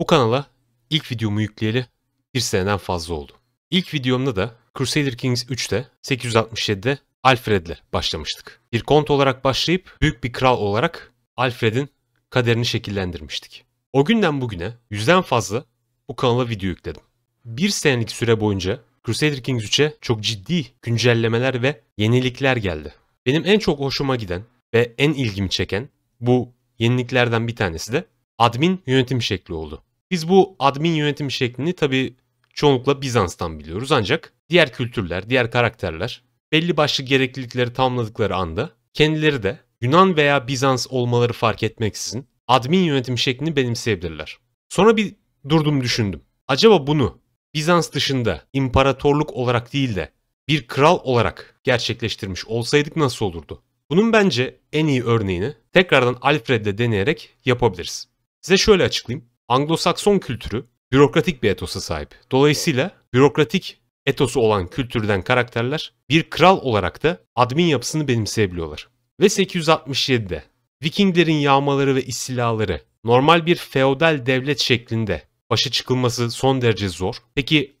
Bu kanala ilk videomu yükleyeli bir seneden fazla oldu. İlk videomda da Crusader Kings 3'te 867'de Alfred'le başlamıştık. Bir kont olarak başlayıp büyük bir kral olarak Alfred'in kaderini şekillendirmiştik. O günden bugüne yüzden fazla bu kanala video yükledim. Bir senelik süre boyunca Crusader Kings 3'e çok ciddi güncellemeler ve yenilikler geldi. Benim en çok hoşuma giden ve en ilgimi çeken bu yeniliklerden bir tanesi de admin yönetim şekli oldu. Biz bu admin yönetim şeklini tabi çoğunlukla Bizans'tan biliyoruz ancak diğer kültürler, diğer karakterler belli başlı gereklilikleri tamamladıkları anda kendileri de Yunan veya Bizans olmaları fark etmeksizin admin yönetim şeklini benimseyebilirler. Sonra bir durdum düşündüm. Acaba bunu Bizans dışında imparatorluk olarak değil de bir kral olarak gerçekleştirmiş olsaydık nasıl olurdu? Bunun bence en iyi örneğini tekrardan Alfred'le deneyerek yapabiliriz. Size şöyle açıklayayım. Anglo-Sakson kültürü bürokratik bir etosa sahip. Dolayısıyla bürokratik etosu olan kültürden karakterler bir kral olarak da admin yapısını benimseyebiliyorlar. Ve 867'de Vikinglerin yağmaları ve istilaları normal bir feodal devlet şeklinde başa çıkılması son derece zor. Peki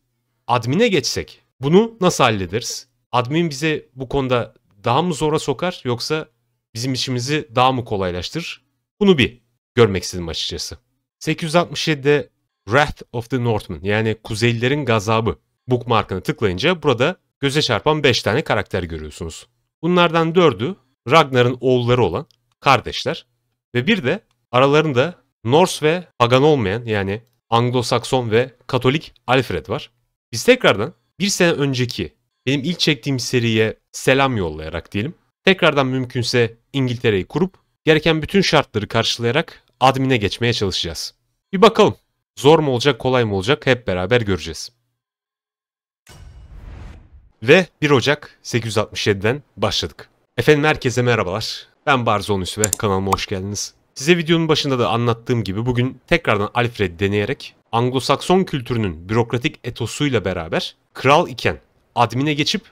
admine geçsek bunu nasıl hallederiz? Admin bize bu konuda daha mı zora sokar yoksa bizim işimizi daha mı kolaylaştırır? Bunu bir görmek istedim açıkçası. 867'de Wrath of the Northmen yani Kuzeylilerin Gazabı bookmarkını tıklayınca burada göze çarpan 5 tane karakter görüyorsunuz. Bunlardan 4'ü Ragnar'ın oğulları olan kardeşler ve bir de aralarında Norse ve pagan olmayan yani Anglo-Sakson ve Katolik Alfred var. Biz tekrardan bir sene önceki benim ilk çektiğim seriye selam yollayarak diyelim. Tekrardan mümkünse İngiltere'yi kurup gereken bütün şartları karşılayarak admine geçmeye çalışacağız. Bir bakalım. Zor mu olacak, kolay mı olacak hep beraber göreceğiz. Ve 1 Ocak 867'den başladık. Efendim herkese merhabalar. Ben Barzonus ve kanalıma hoş geldiniz. Size videonun başında da anlattığım gibi bugün tekrardan Alfred deneyerek Anglo-Sakson kültürünün bürokratik etosuyla beraber kral iken admine geçip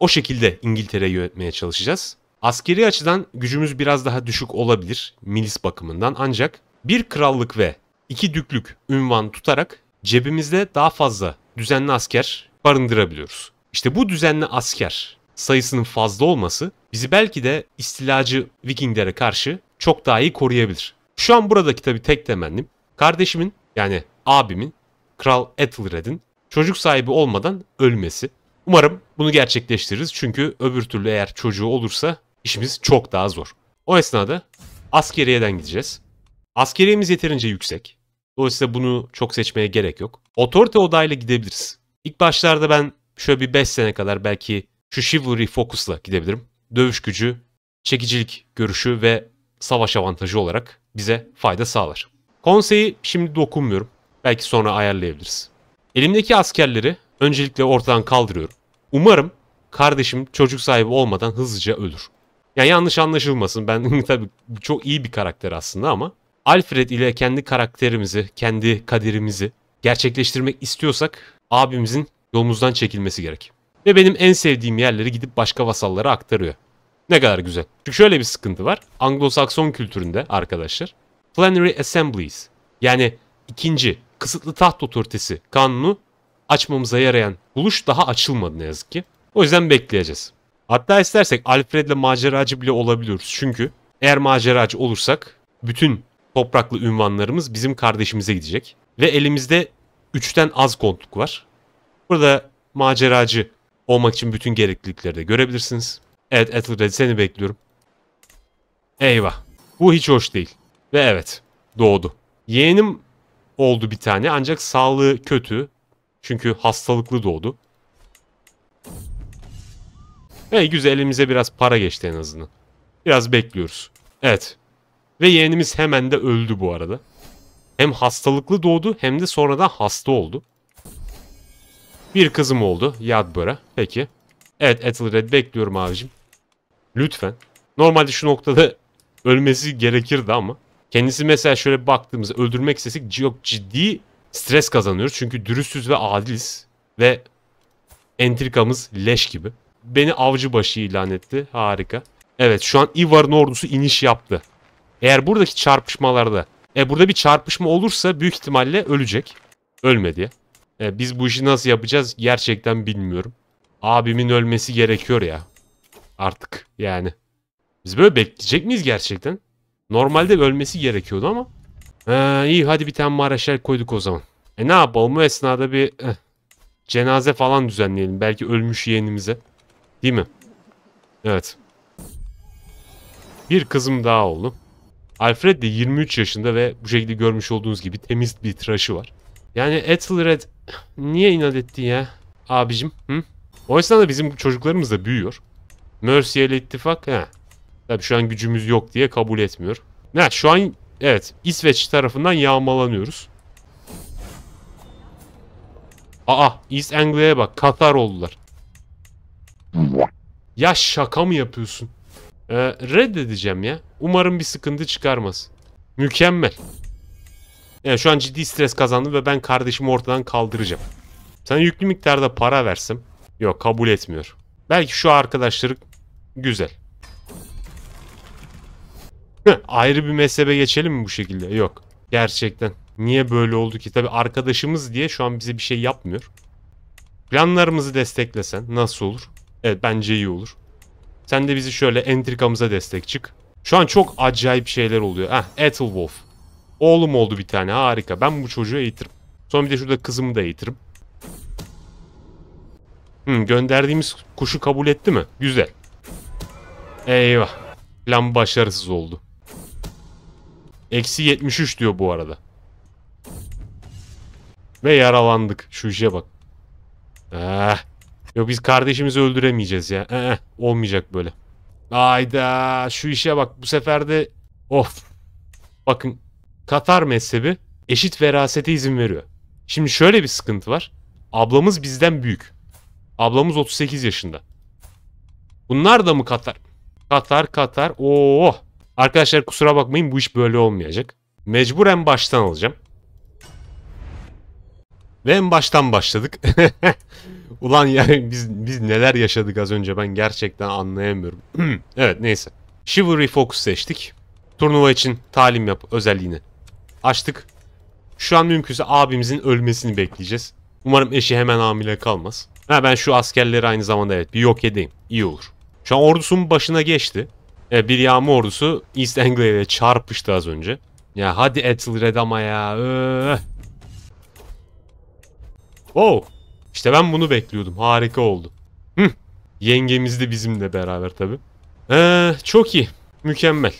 o şekilde İngiltere'yi yönetmeye çalışacağız. Askeri açıdan gücümüz biraz daha düşük olabilir milis bakımından ancak bir krallık ve iki düklük ünvan tutarak cebimizde daha fazla düzenli asker barındırabiliyoruz. İşte bu düzenli asker sayısının fazla olması bizi belki de istilacı Vikinglere karşı çok daha iyi koruyabilir. Şu an buradaki tabii tek temennim kardeşimin yani abimin Kral Ethelred'in çocuk sahibi olmadan ölmesi. Umarım bunu gerçekleştiririz çünkü öbür türlü eğer çocuğu olursa işimiz çok daha zor. O esnada askeriyeden gideceğiz. Askeriyemiz yeterince yüksek. Dolayısıyla bunu çok seçmeye gerek yok. Otorite odayla gidebiliriz. İlk başlarda ben şöyle bir 5 sene kadar belki şu Chivalry Focus'la gidebilirim. Dövüş gücü, çekicilik görüşü ve savaş avantajı olarak bize fayda sağlar. Konseyi şimdi dokunmuyorum. Belki sonra ayarlayabiliriz. Elimdeki askerleri öncelikle ortadan kaldırıyorum. Umarım kardeşim çocuk sahibi olmadan hızlıca ölür. Yani yanlış anlaşılmasın. Ben tabii çok iyi bir karakter aslında ama Alfred ile kendi karakterimizi, kendi kaderimizi gerçekleştirmek istiyorsak abimizin yolumuzdan çekilmesi gerek. Ve benim en sevdiğim yerleri gidip başka vasallara aktarıyor. Ne kadar güzel. Çünkü şöyle bir sıkıntı var. Anglo-Sakson kültüründe arkadaşlar Plenary Assemblies yani ikinci kısıtlı taht otoritesi kanunu açmamıza yarayan buluş daha açılmadı ne yazık ki. O yüzden bekleyeceğiz. Hatta istersek Alfred'le maceracı bile olabiliyoruz. Çünkü eğer maceracı olursak bütün topraklı ünvanlarımız bizim kardeşimize gidecek. Ve elimizde 3'ten az kontluk var. Burada maceracı olmak için bütün gereklilikleri de görebilirsiniz. Evet Ethelred seni bekliyorum. Eyvah. Bu hiç hoş değil. Ve evet doğdu. Yeğenim oldu bir tane ancak sağlığı kötü. Çünkü hastalıklı doğdu. Ve güzel elimize biraz para geçti en azından. Biraz bekliyoruz. Evet. Ve yeğenimiz hemen de öldü bu arada. Hem hastalıklı doğdu hem de sonradan hasta oldu. Bir kızım oldu. Yadbara. Peki. Evet Ethelred bekliyorum abicim. Lütfen. Normalde şu noktada ölmesi gerekirdi ama. Kendisi mesela şöyle baktığımızda öldürmek istesek yok ciddi stres kazanıyoruz. Çünkü dürüstüz ve adiliz. Ve entrikamız leş gibi. Beni avcı başı ilan etti. Harika. Evet şu an Ivar'ın ordusu iniş yaptı. Eğer buradaki çarpışmalarda... E burada bir çarpışma olursa büyük ihtimalle ölecek. Ölmedi. E, biz bu işi nasıl yapacağız gerçekten bilmiyorum. Abimin ölmesi gerekiyor ya. Artık yani. Biz böyle bekleyecek miyiz gerçekten? Normalde ölmesi gerekiyordu ama. Ee, iyi hadi bir tane Maraşel koyduk o zaman. E ne yapalım bu esnada bir eh, cenaze falan düzenleyelim. Belki ölmüş yeğenimize. Değil mi? Evet. Bir kızım daha oldu. Alfred de 23 yaşında ve bu şekilde görmüş olduğunuz gibi temiz bir tıraşı var. Yani Ethelred niye inat etti ya abicim? Hı? O yüzden bizim çocuklarımız da büyüyor. Mercy ile ittifak he. Tabi şu an gücümüz yok diye kabul etmiyor. Ne şu an evet İsveç tarafından yağmalanıyoruz. Aa East Anglia'ya bak Katar oldular. Ya şaka mı yapıyorsun? Ee, reddedeceğim ya. Umarım bir sıkıntı çıkarmaz. Mükemmel. Yani ee, şu an ciddi stres kazandım ve ben kardeşimi ortadan kaldıracağım. Sana yüklü miktarda para versem. Yok kabul etmiyor. Belki şu arkadaşları güzel. ayrı bir mezhebe geçelim mi bu şekilde? Yok. Gerçekten. Niye böyle oldu ki? Tabi arkadaşımız diye şu an bize bir şey yapmıyor. Planlarımızı desteklesen nasıl olur? Evet bence iyi olur. Sen de bizi şöyle entrikamıza destek çık. Şu an çok acayip şeyler oluyor. Heh Ethelwolf. Oğlum oldu bir tane harika. Ben bu çocuğu eğitirim. Sonra bir de şurada kızımı da eğitirim. Hmm, gönderdiğimiz kuşu kabul etti mi? Güzel. Eyvah. Plan başarısız oldu. Eksi 73 diyor bu arada. Ve yaralandık. Şu işe bak. Ah. Yok biz kardeşimizi öldüremeyeceğiz ya. Ee, olmayacak böyle. Ayda şu işe bak bu sefer de of. Bakın Katar mezhebi eşit verasete izin veriyor. Şimdi şöyle bir sıkıntı var. Ablamız bizden büyük. Ablamız 38 yaşında. Bunlar da mı Katar? Katar Katar. Oo. Arkadaşlar kusura bakmayın bu iş böyle olmayacak. Mecburen baştan alacağım. Ve en baştan başladık. Ulan yani biz, biz neler yaşadık az önce ben gerçekten anlayamıyorum. evet neyse. Chivalry Focus seçtik. Turnuva için talim yap özelliğini. Açtık. Şu an mümkünse abimizin ölmesini bekleyeceğiz. Umarım eşi hemen hamile kalmaz. Ha ben şu askerleri aynı zamanda evet bir yok edeyim. İyi olur. Şu an ordusunun başına geçti. E, bir yağma ordusu East Anglia ile çarpıştı az önce. Ya hadi Ethelred ama ya. Öh. Oh! İşte ben bunu bekliyordum. Harika oldu. Hı. Yengemiz de bizimle beraber tabii. Ee, çok iyi. Mükemmel.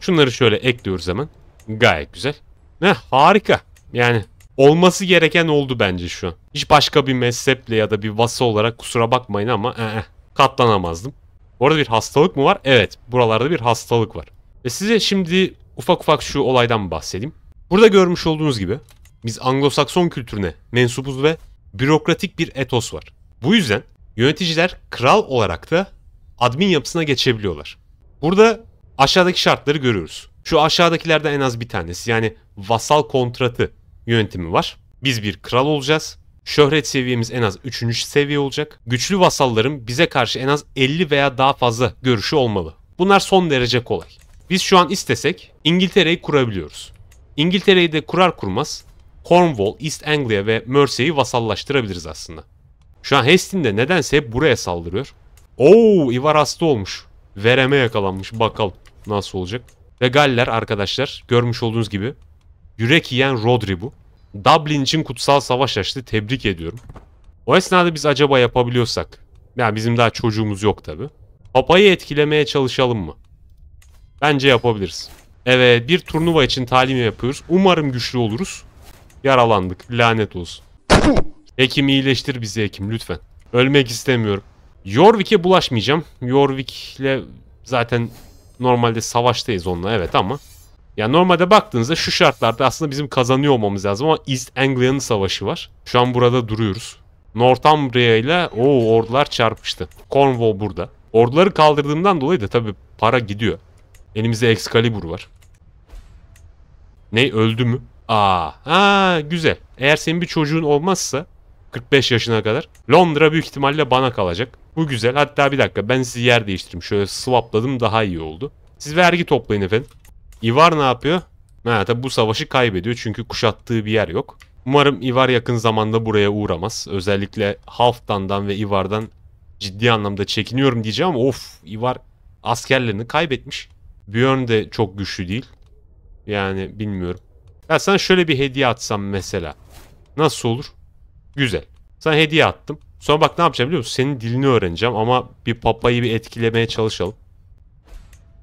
Şunları şöyle ekliyoruz hemen. Gayet güzel. Ne harika. Yani olması gereken oldu bence şu an. Hiç başka bir mezheple ya da bir vası olarak kusura bakmayın ama ee, katlanamazdım. orada bir hastalık mı var? Evet. Buralarda bir hastalık var. E size şimdi ufak ufak şu olaydan bahsedeyim. Burada görmüş olduğunuz gibi biz Anglo-Sakson kültürüne mensubuz ve bürokratik bir etos var. Bu yüzden yöneticiler kral olarak da admin yapısına geçebiliyorlar. Burada aşağıdaki şartları görüyoruz. Şu aşağıdakilerden en az bir tanesi yani vasal kontratı yönetimi var. Biz bir kral olacağız. Şöhret seviyemiz en az 3. seviye olacak. Güçlü vasalların bize karşı en az 50 veya daha fazla görüşü olmalı. Bunlar son derece kolay. Biz şu an istesek İngiltere'yi kurabiliyoruz. İngiltere'yi de kurar kurmaz Cornwall, East Anglia ve Mersey'i vasallaştırabiliriz aslında. Şu an Hestin de nedense hep buraya saldırıyor. Oo, Ivar hasta olmuş. Vereme yakalanmış. Bakalım nasıl olacak. Ve Galler arkadaşlar görmüş olduğunuz gibi yürek yiyen Rodri bu. Dublin için kutsal savaş açtı. Tebrik ediyorum. O esnada biz acaba yapabiliyorsak. Yani bizim daha çocuğumuz yok tabi. Papayı etkilemeye çalışalım mı? Bence yapabiliriz. Evet bir turnuva için talim yapıyoruz. Umarım güçlü oluruz. Yaralandık. Lanet olsun. Hekim iyileştir bizi hekim lütfen. Ölmek istemiyorum. Yorvik'e bulaşmayacağım. Yorvik'le zaten normalde savaştayız onunla evet ama. Ya normalde baktığınızda şu şartlarda aslında bizim kazanıyor olmamız lazım ama East Anglia'nın savaşı var. Şu an burada duruyoruz. Northumbria ile o ordular çarpıştı. Cornwall burada. Orduları kaldırdığımdan dolayı da tabii para gidiyor. Elimizde Excalibur var. Ne öldü mü? Aa, aa güzel. Eğer senin bir çocuğun olmazsa 45 yaşına kadar Londra büyük ihtimalle bana kalacak. Bu güzel. Hatta bir dakika ben sizi yer değiştireyim. Şöyle swapladım daha iyi oldu. Siz vergi toplayın efendim. Ivar ne yapıyor? Ha tabi bu savaşı kaybediyor çünkü kuşattığı bir yer yok. Umarım Ivar yakın zamanda buraya uğramaz. Özellikle Halftandan ve Ivar'dan ciddi anlamda çekiniyorum diyeceğim ama of Ivar askerlerini kaybetmiş. Björn de çok güçlü değil. Yani bilmiyorum. Ya sana şöyle bir hediye atsam mesela. Nasıl olur? Güzel. Sana hediye attım. Sonra bak ne yapacağım biliyor musun? Senin dilini öğreneceğim ama bir papayı bir etkilemeye çalışalım.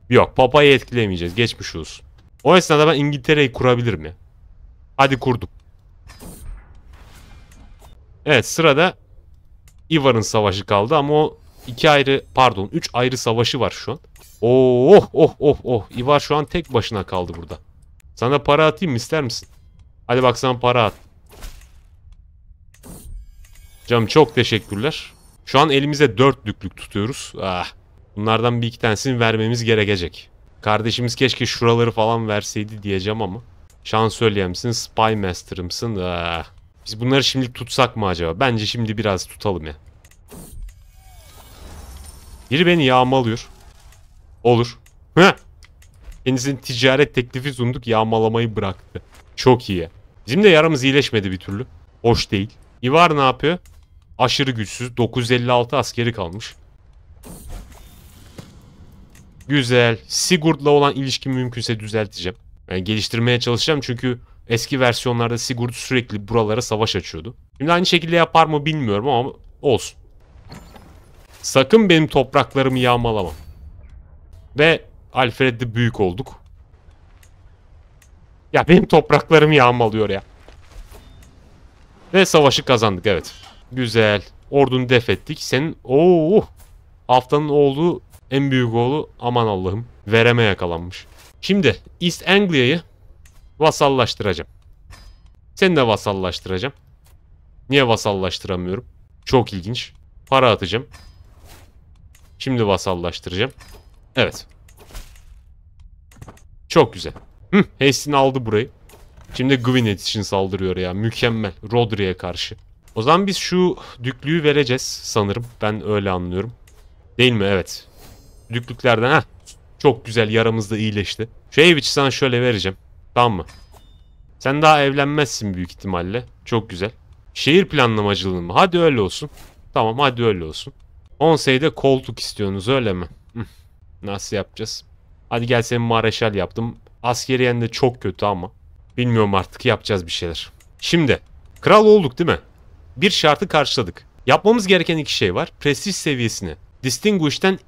Yok papayı etkilemeyeceğiz. Geçmiş olsun. O esnada ben İngiltere'yi kurabilirim ya. Hadi kurdum. Evet sırada Ivar'ın savaşı kaldı ama o iki ayrı pardon üç ayrı savaşı var şu an. Oh oh oh oh oh Ivar şu an tek başına kaldı burada. Sana para atayım ister misin? Hadi bak sana para at. Canım çok teşekkürler. Şu an elimize dört düklük tutuyoruz. Ah. Bunlardan bir iki tanesini vermemiz gerekecek. Kardeşimiz keşke şuraları falan verseydi diyeceğim ama. Şansölyemsin, Spy Master'ımsın. Ah. Biz bunları şimdi tutsak mı acaba? Bence şimdi biraz tutalım ya. Biri beni yağmalıyor. Olur. Heh. Kendisine ticaret teklifi sunduk yağmalamayı bıraktı. Çok iyi. Bizim de yaramız iyileşmedi bir türlü. Hoş değil. İvar ne yapıyor? Aşırı güçsüz. 956 askeri kalmış. Güzel. Sigurd'la olan ilişki mümkünse düzelteceğim. Yani geliştirmeye çalışacağım çünkü eski versiyonlarda Sigurd sürekli buralara savaş açıyordu. Şimdi aynı şekilde yapar mı bilmiyorum ama olsun. Sakın benim topraklarımı yağmalamam. Ve Alfred'de büyük olduk. Ya benim topraklarım yağmalıyor ya. Ve savaşı kazandık evet. Güzel. Ordunu def ettik. Senin ooo haftanın oğlu en büyük oğlu aman Allah'ım vereme yakalanmış. Şimdi East Anglia'yı vasallaştıracağım. Seni de vasallaştıracağım. Niye vasallaştıramıyorum? Çok ilginç. Para atacağım. Şimdi vasallaştıracağım. Evet. Çok güzel. Hı, Hastings aldı burayı. Şimdi Gwyneth için saldırıyor ya. Mükemmel. Rodri'ye karşı. O zaman biz şu düklüğü vereceğiz sanırım. Ben öyle anlıyorum. Değil mi? Evet. Düklüklerden ha. Çok güzel da iyileşti. Şu ev sana şöyle vereceğim. Tamam mı? Sen daha evlenmezsin büyük ihtimalle. Çok güzel. Şehir planlamacılığı mı? Hadi öyle olsun. Tamam hadi öyle olsun. Onsey'de koltuk istiyorsunuz öyle mi? Nasıl yapacağız? Hadi gel seni Mareşal yaptım. Askeriyen de çok kötü ama. Bilmiyorum artık yapacağız bir şeyler. Şimdi kral olduk değil mi? Bir şartı karşıladık. Yapmamız gereken iki şey var. Prestij seviyesini Distinguished'den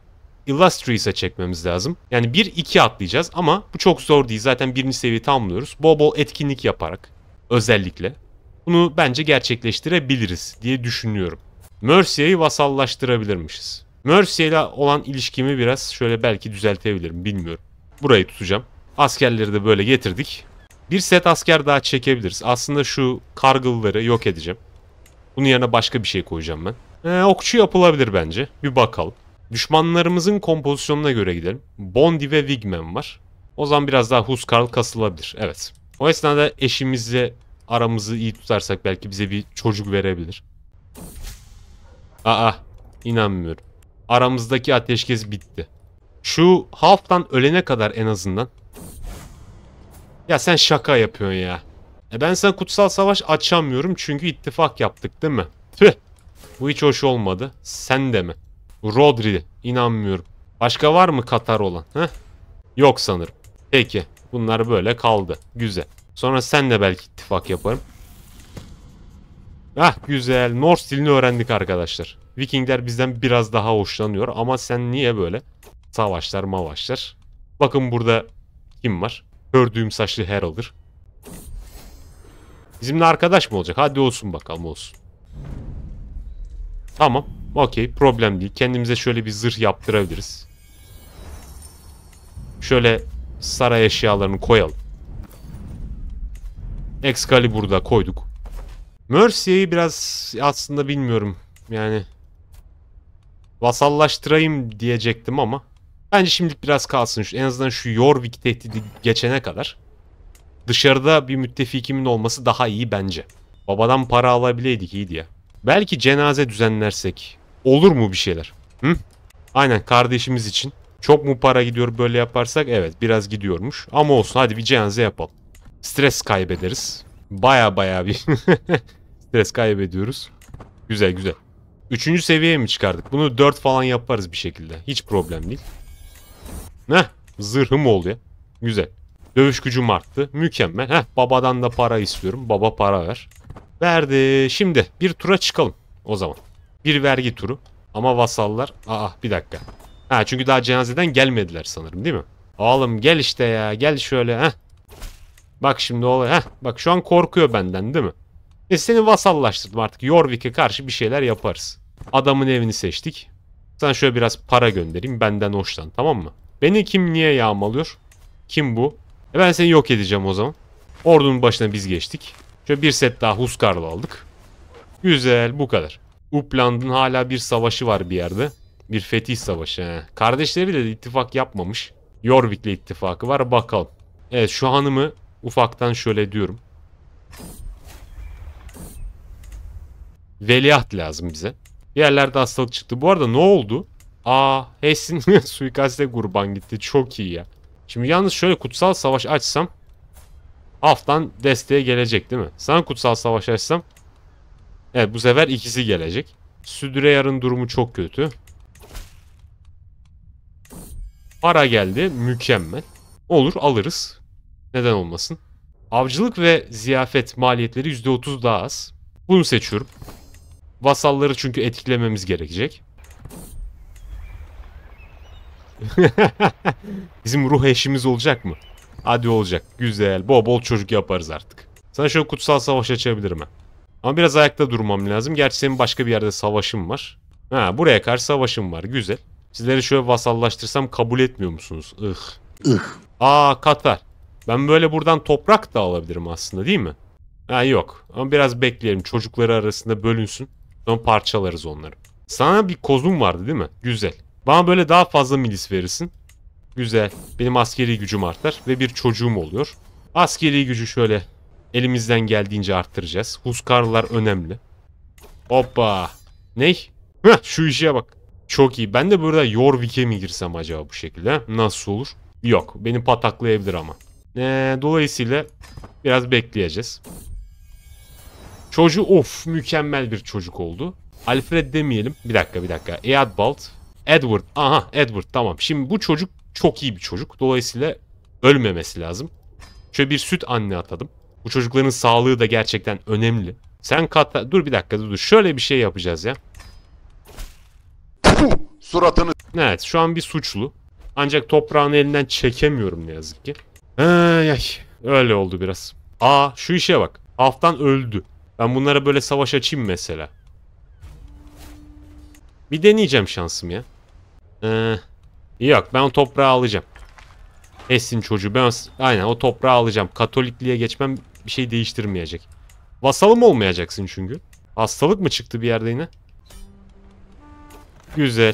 Illustrious'a çekmemiz lazım. Yani 1-2 atlayacağız ama bu çok zor değil. Zaten birinci seviyeyi tamamlıyoruz. Bol bol etkinlik yaparak özellikle. Bunu bence gerçekleştirebiliriz diye düşünüyorum. Mercy'yi vasallaştırabilirmişiz. Mercy ile olan ilişkimi biraz şöyle belki düzeltebilirim bilmiyorum. Burayı tutacağım. Askerleri de böyle getirdik. Bir set asker daha çekebiliriz. Aslında şu kargılları yok edeceğim. Bunun yerine başka bir şey koyacağım ben. Ee, okçu yapılabilir bence. Bir bakalım. Düşmanlarımızın kompozisyonuna göre gidelim. Bondi ve Wigman var. O zaman biraz daha Huskarl kasılabilir. Evet. O esnada eşimizle aramızı iyi tutarsak belki bize bir çocuk verebilir. Aa inanmıyorum aramızdaki ateşkes bitti. Şu halftan ölene kadar en azından. Ya sen şaka yapıyorsun ya. E ben sana kutsal savaş açamıyorum çünkü ittifak yaptık değil mi? Tüh. Bu hiç hoş olmadı. Sen de mi? Rodri inanmıyorum. Başka var mı Katar olan? Heh? Yok sanırım. Peki. Bunlar böyle kaldı. Güzel. Sonra sen de belki ittifak yaparım. Ah güzel. Norse dilini öğrendik arkadaşlar. Vikingler bizden biraz daha hoşlanıyor. Ama sen niye böyle? Savaşlar mavaşlar. Bakın burada kim var? Gördüğüm saçlı Heraldır. Bizimle arkadaş mı olacak? Hadi olsun bakalım olsun. Tamam. Okey. Problem değil. Kendimize şöyle bir zırh yaptırabiliriz. Şöyle saray eşyalarını koyalım. Excalibur'da koyduk. Mercy'yi biraz aslında bilmiyorum. Yani vasallaştırayım diyecektim ama. Bence şimdilik biraz kalsın. En azından şu Jorvik tehdidi geçene kadar. Dışarıda bir müttefikimin olması daha iyi bence. Babadan para alabileydik iyiydi ya. Belki cenaze düzenlersek. Olur mu bir şeyler? Hı? Aynen kardeşimiz için. Çok mu para gidiyor böyle yaparsak? Evet biraz gidiyormuş. Ama olsun hadi bir cenaze yapalım. Stres kaybederiz. Baya baya bir Stres kaybediyoruz. Güzel güzel. Üçüncü seviyeye mi çıkardık? Bunu dört falan yaparız bir şekilde. Hiç problem değil. Ne? Zırhım oldu ya. Güzel. Dövüş gücüm arttı. Mükemmel. Heh. Babadan da para istiyorum. Baba para ver. Verdi. Şimdi bir tura çıkalım. O zaman. Bir vergi turu. Ama vasallar. Aa bir dakika. Ha çünkü daha cenazeden gelmediler sanırım değil mi? Oğlum gel işte ya. Gel şöyle. Heh. Bak şimdi olay. Heh. Bak şu an korkuyor benden değil mi? E seni vasallaştırdım artık. Yorvik'e karşı bir şeyler yaparız. Adamın evini seçtik. Sana şöyle biraz para göndereyim. Benden hoşlan tamam mı? Beni kim niye yağmalıyor? Kim bu? E ben seni yok edeceğim o zaman. Ordunun başına biz geçtik. Şöyle bir set daha Huskarlı aldık. Güzel bu kadar. Upland'ın hala bir savaşı var bir yerde. Bir fetih savaşı. He. Kardeşleriyle de ittifak yapmamış. Yorvik'le ittifakı var bakalım. Evet şu hanımı ufaktan şöyle diyorum. Veliaht lazım bize. Bir yerlerde hastalık çıktı. Bu arada ne oldu? Aa Hessin suikaste kurban gitti. Çok iyi ya. Şimdi yalnız şöyle kutsal savaş açsam Aftan desteğe gelecek değil mi? Sen kutsal savaş açsam Evet bu sefer ikisi gelecek. Südreyarın durumu çok kötü. Para geldi. Mükemmel. Olur alırız. Neden olmasın? Avcılık ve ziyafet maliyetleri %30 daha az. Bunu seçiyorum. Vasalları çünkü etkilememiz gerekecek. Bizim ruh eşimiz olacak mı? Hadi olacak. Güzel. Bol bol çocuk yaparız artık. Sana şöyle kutsal savaş açabilirim ha. Ama biraz ayakta durmam lazım. Gerçi senin başka bir yerde savaşın var. Ha buraya karşı savaşım var. Güzel. Sizleri şöyle vasallaştırsam kabul etmiyor musunuz? Ih. Ih. Aa Katar. Ben böyle buradan toprak da alabilirim aslında değil mi? Ha yok. Ama biraz bekleyelim. Çocukları arasında bölünsün. Sonra parçalarız onları. Sana bir kozum vardı değil mi? Güzel. Bana böyle daha fazla milis verirsin. Güzel. Benim askeri gücüm artar ve bir çocuğum oluyor. Askeri gücü şöyle elimizden geldiğince arttıracağız. Huskarlar önemli. Hoppa. Ney? şu işe bak. Çok iyi. Ben de burada Yorvik'e mi girsem acaba bu şekilde? Nasıl olur? Yok. Beni pataklayabilir ama. Ee, dolayısıyla biraz bekleyeceğiz. Çocuğu of mükemmel bir çocuk oldu. Alfred demeyelim. Bir dakika bir dakika. Eadbald. Edward. Aha Edward tamam. Şimdi bu çocuk çok iyi bir çocuk. Dolayısıyla ölmemesi lazım. Şöyle bir süt anne atadım. Bu çocukların sağlığı da gerçekten önemli. Sen kat... Dur bir dakika dur. Şöyle bir şey yapacağız ya. Suratını... Evet şu an bir suçlu. Ancak toprağını elinden çekemiyorum ne yazık ki. Ay, ay. Öyle oldu biraz. Aa şu işe bak. Haftan öldü. Ben bunlara böyle savaş açayım mesela. Bir deneyeceğim şansım ya. Ee, yok ben o toprağı alacağım. Essin çocuğu ben aynen o toprağı alacağım. Katolikliğe geçmem bir şey değiştirmeyecek. Vasalım olmayacaksın çünkü. Hastalık mı çıktı bir yerde yine? Güzel.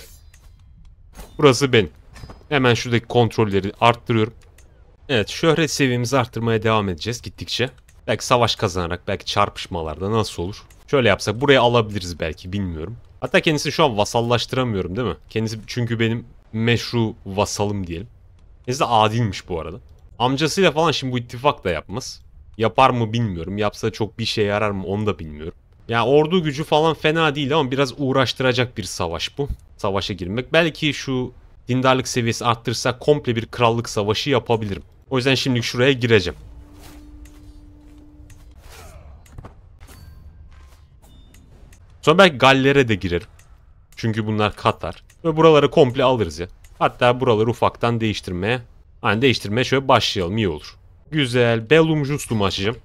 Burası benim. Hemen şuradaki kontrolleri arttırıyorum. Evet şöhret seviyemizi arttırmaya devam edeceğiz gittikçe. Belki savaş kazanarak, belki çarpışmalarda nasıl olur? Şöyle yapsak burayı alabiliriz belki bilmiyorum. Hatta kendisini şu an vasallaştıramıyorum değil mi? Kendisi çünkü benim meşru vasalım diyelim. Kendisi de adilmiş bu arada. Amcasıyla falan şimdi bu ittifak da yapmaz. Yapar mı bilmiyorum. Yapsa çok bir şey yarar mı onu da bilmiyorum. Yani ordu gücü falan fena değil ama biraz uğraştıracak bir savaş bu. Savaşa girmek. Belki şu dindarlık seviyesi arttırırsa komple bir krallık savaşı yapabilirim. O yüzden şimdilik şuraya gireceğim. Sonra belki Galler'e de girerim. Çünkü bunlar Katar. Ve buraları komple alırız ya. Hatta buraları ufaktan değiştirmeye. Hani değiştirmeye şöyle başlayalım iyi olur. Güzel. Bellum Justum açacağım.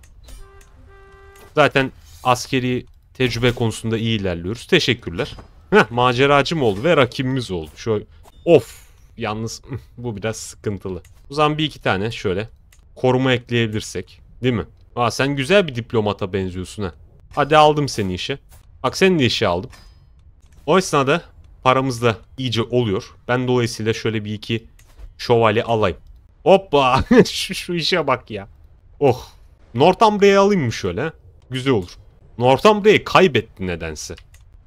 Zaten askeri tecrübe konusunda iyi ilerliyoruz. Teşekkürler. Heh, maceracım oldu ve rakibimiz oldu. Şöyle of yalnız bu biraz sıkıntılı. O zaman bir iki tane şöyle koruma ekleyebilirsek değil mi? Aa sen güzel bir diplomata benziyorsun ha. Hadi aldım seni işe. Bak senin de işi aldım. O esnada paramız da iyice oluyor. Ben dolayısıyla şöyle bir iki şövalye alayım. Hoppa şu, şu işe bak ya. Oh. Northumbria'yı alayım mı şöyle? Güzel olur. Northumbria'yı kaybetti nedense.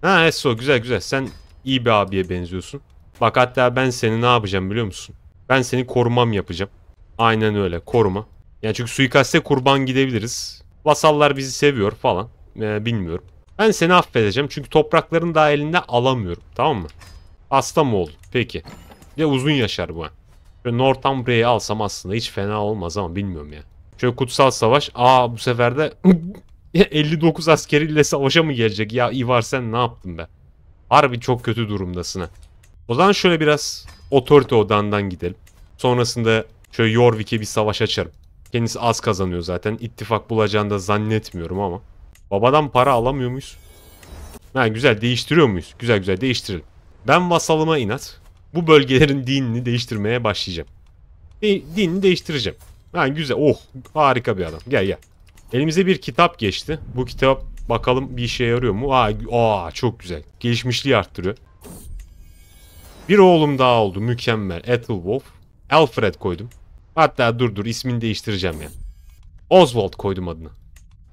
Ha Esso güzel güzel sen iyi bir abiye benziyorsun. Bak hatta ben seni ne yapacağım biliyor musun? Ben seni korumam yapacağım. Aynen öyle koruma. Yani çünkü suikaste kurban gidebiliriz. Vasallar bizi seviyor falan. Ee, bilmiyorum. Ben seni affedeceğim. Çünkü toprakların daha elinde alamıyorum. Tamam mı? Hasta mı oldun? Peki. Ya uzun yaşar bu. Şöyle Northumbrya'yı alsam aslında hiç fena olmaz ama bilmiyorum ya. Şöyle kutsal savaş. Aa bu sefer de 59 askeriyle savaşa mı gelecek? Ya Ivar sen ne yaptın be? Harbi çok kötü durumdasın ha. O zaman şöyle biraz otorite odandan gidelim. Sonrasında şöyle Jorvik'e bir savaş açarım. Kendisi az kazanıyor zaten. İttifak bulacağını da zannetmiyorum ama. Babadan para alamıyor muyuz? Ha güzel değiştiriyor muyuz? Güzel güzel değiştirelim. Ben vasalıma inat. Bu bölgelerin dinini değiştirmeye başlayacağım. De dinini değiştireceğim. Ha güzel. Oh harika bir adam. Gel gel. Elimize bir kitap geçti. Bu kitap bakalım bir işe yarıyor mu? Aa, aa çok güzel. Gelişmişliği arttırıyor. Bir oğlum daha oldu. Mükemmel. Ethelwolf. Alfred koydum. Hatta dur dur ismini değiştireceğim ya. Yani. Oswald koydum adını.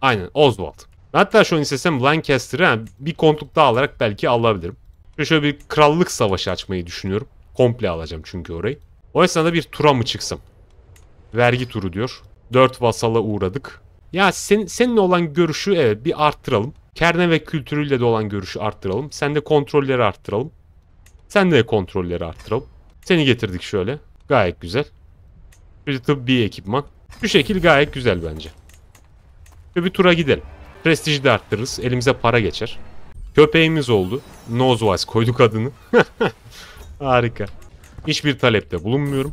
Aynen Oswald. Hatta şu an istesem Lancaster'ı yani bir kontluk daha alarak belki alabilirim. Şöyle, bir krallık savaşı açmayı düşünüyorum. Komple alacağım çünkü orayı. O esnada bir tura mı çıksam? Vergi turu diyor. Dört vasala uğradık. Ya sen, seninle olan görüşü evet bir arttıralım. Kerne ve kültürüyle de olan görüşü arttıralım. Sen de kontrolleri arttıralım. Sen de kontrolleri arttıralım. Seni getirdik şöyle. Gayet güzel. Bir tıbbi ekipman. Bu şekil gayet güzel bence. Şöyle bir tura gidelim. Prestiji de arttırırız. Elimize para geçer. Köpeğimiz oldu. Nozwise koyduk adını. Harika. Hiçbir talepte bulunmuyorum.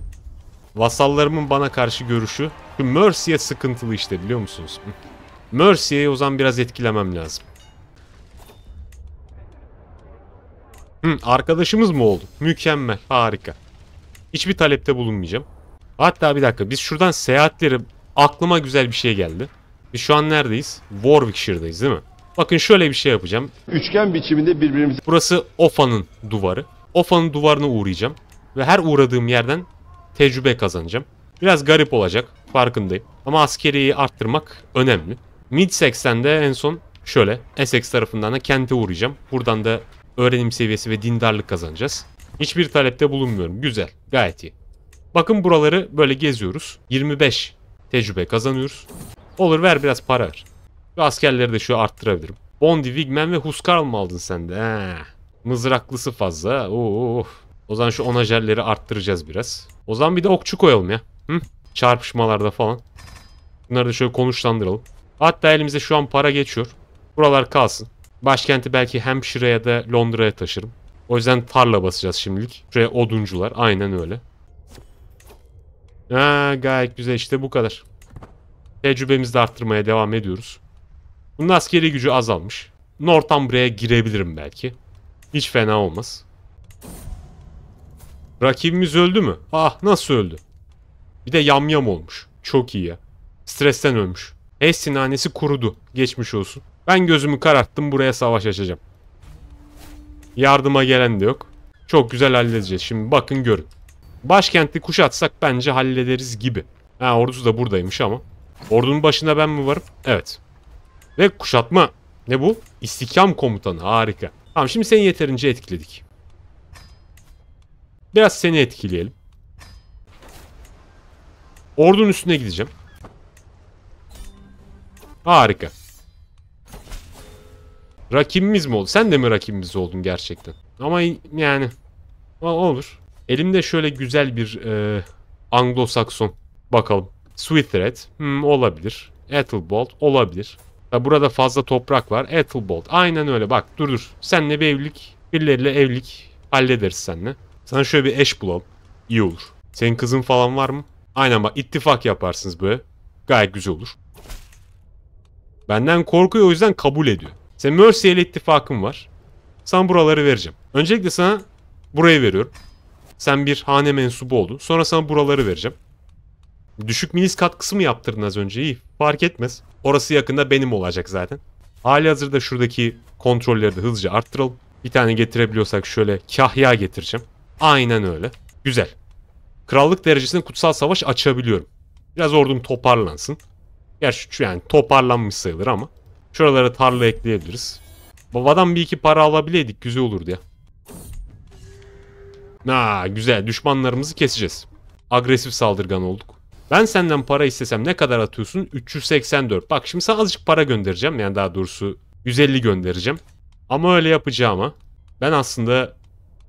Vasallarımın bana karşı görüşü. Şu Mercy'ye sıkıntılı işte biliyor musunuz? Mercy'ye o zaman biraz etkilemem lazım. Hı, arkadaşımız mı oldu? Mükemmel. Harika. Hiçbir talepte bulunmayacağım. Hatta bir dakika biz şuradan seyahatleri aklıma güzel bir şey geldi. Biz şu an neredeyiz? Warwickshire'dayız değil mi? Bakın şöyle bir şey yapacağım. Üçgen biçiminde birbirimizi... Burası Ofa'nın duvarı. Ofa'nın duvarına uğrayacağım. Ve her uğradığım yerden tecrübe kazanacağım. Biraz garip olacak farkındayım. Ama askeriyi arttırmak önemli. Midsex'ten de en son şöyle Essex tarafından da kente uğrayacağım. Buradan da öğrenim seviyesi ve dindarlık kazanacağız. Hiçbir talepte bulunmuyorum. Güzel. Gayet iyi. Bakın buraları böyle geziyoruz. 25 tecrübe kazanıyoruz. Olur ver biraz para ver. Şu askerleri de şu arttırabilirim. Bondi, Wigman ve Huskarl mı aldın sen de? He. Mızraklısı fazla. Oo. O zaman şu onajerleri arttıracağız biraz. O zaman bir de okçu koyalım ya. Hı? Çarpışmalarda falan. Bunları da şöyle konuşlandıralım. Hatta elimize şu an para geçiyor. Buralar kalsın. Başkenti belki Hampshire'e ya da Londra'ya taşırım. O yüzden tarla basacağız şimdilik. Şuraya oduncular. Aynen öyle. Ha, gayet güzel işte bu kadar. Tecrübemizi de arttırmaya devam ediyoruz. Bunun askeri gücü azalmış. Northumbria'ya girebilirim belki. Hiç fena olmaz. Rakibimiz öldü mü? Ah nasıl öldü? Bir de yamyam olmuş. Çok iyi ya. Stresten ölmüş. Hessin hanesi kurudu. Geçmiş olsun. Ben gözümü kararttım buraya savaş açacağım. Yardıma gelen de yok. Çok güzel halledeceğiz. Şimdi bakın görün. Başkenti kuşatsak bence hallederiz gibi. Ha ordusu da buradaymış ama. Ordunun başında ben mi varım? Evet. Ve kuşatma. Ne bu? İstikam komutanı. Harika. Tamam şimdi seni yeterince etkiledik. Biraz seni etkileyelim. Ordunun üstüne gideceğim. Harika. Rakibimiz mi oldu? Sen de mi rakibimiz oldun gerçekten? Ama yani olur. Elimde şöyle güzel bir e, Anglo-Sakson. Bakalım. Sweet Red hmm, olabilir. Ethelbolt olabilir. Ya burada fazla toprak var. Ethelbolt. Aynen öyle. Bak dur dur. Seninle bir evlilik. Birileriyle evlilik hallederiz seninle. Sana şöyle bir eş bulalım. İyi olur. Senin kızın falan var mı? Aynen bak ittifak yaparsınız böyle. Gayet güzel olur. Benden korkuyor o yüzden kabul ediyor. Senin Mercy ile ittifakın var. Sana buraları vereceğim. Öncelikle sana burayı veriyorum. Sen bir hane mensubu oldun. Sonra sana buraları vereceğim. Düşük minis katkısı mı yaptırdın az önce? İyi fark etmez. Orası yakında benim olacak zaten. Hali hazırda şuradaki kontrolleri de hızlıca arttıralım. Bir tane getirebiliyorsak şöyle kahya getireceğim. Aynen öyle. Güzel. Krallık derecesinde kutsal savaş açabiliyorum. Biraz ordum toparlansın. Gerçi şu yani toparlanmış sayılır ama. Şuralara tarla ekleyebiliriz. Babadan bir iki para alabileydik güzel olurdu ya. Na güzel düşmanlarımızı keseceğiz. Agresif saldırgan olduk. Ben senden para istesem ne kadar atıyorsun? 384. Bak şimdi sana azıcık para göndereceğim. Yani daha doğrusu 150 göndereceğim. Ama öyle yapacağıma ben aslında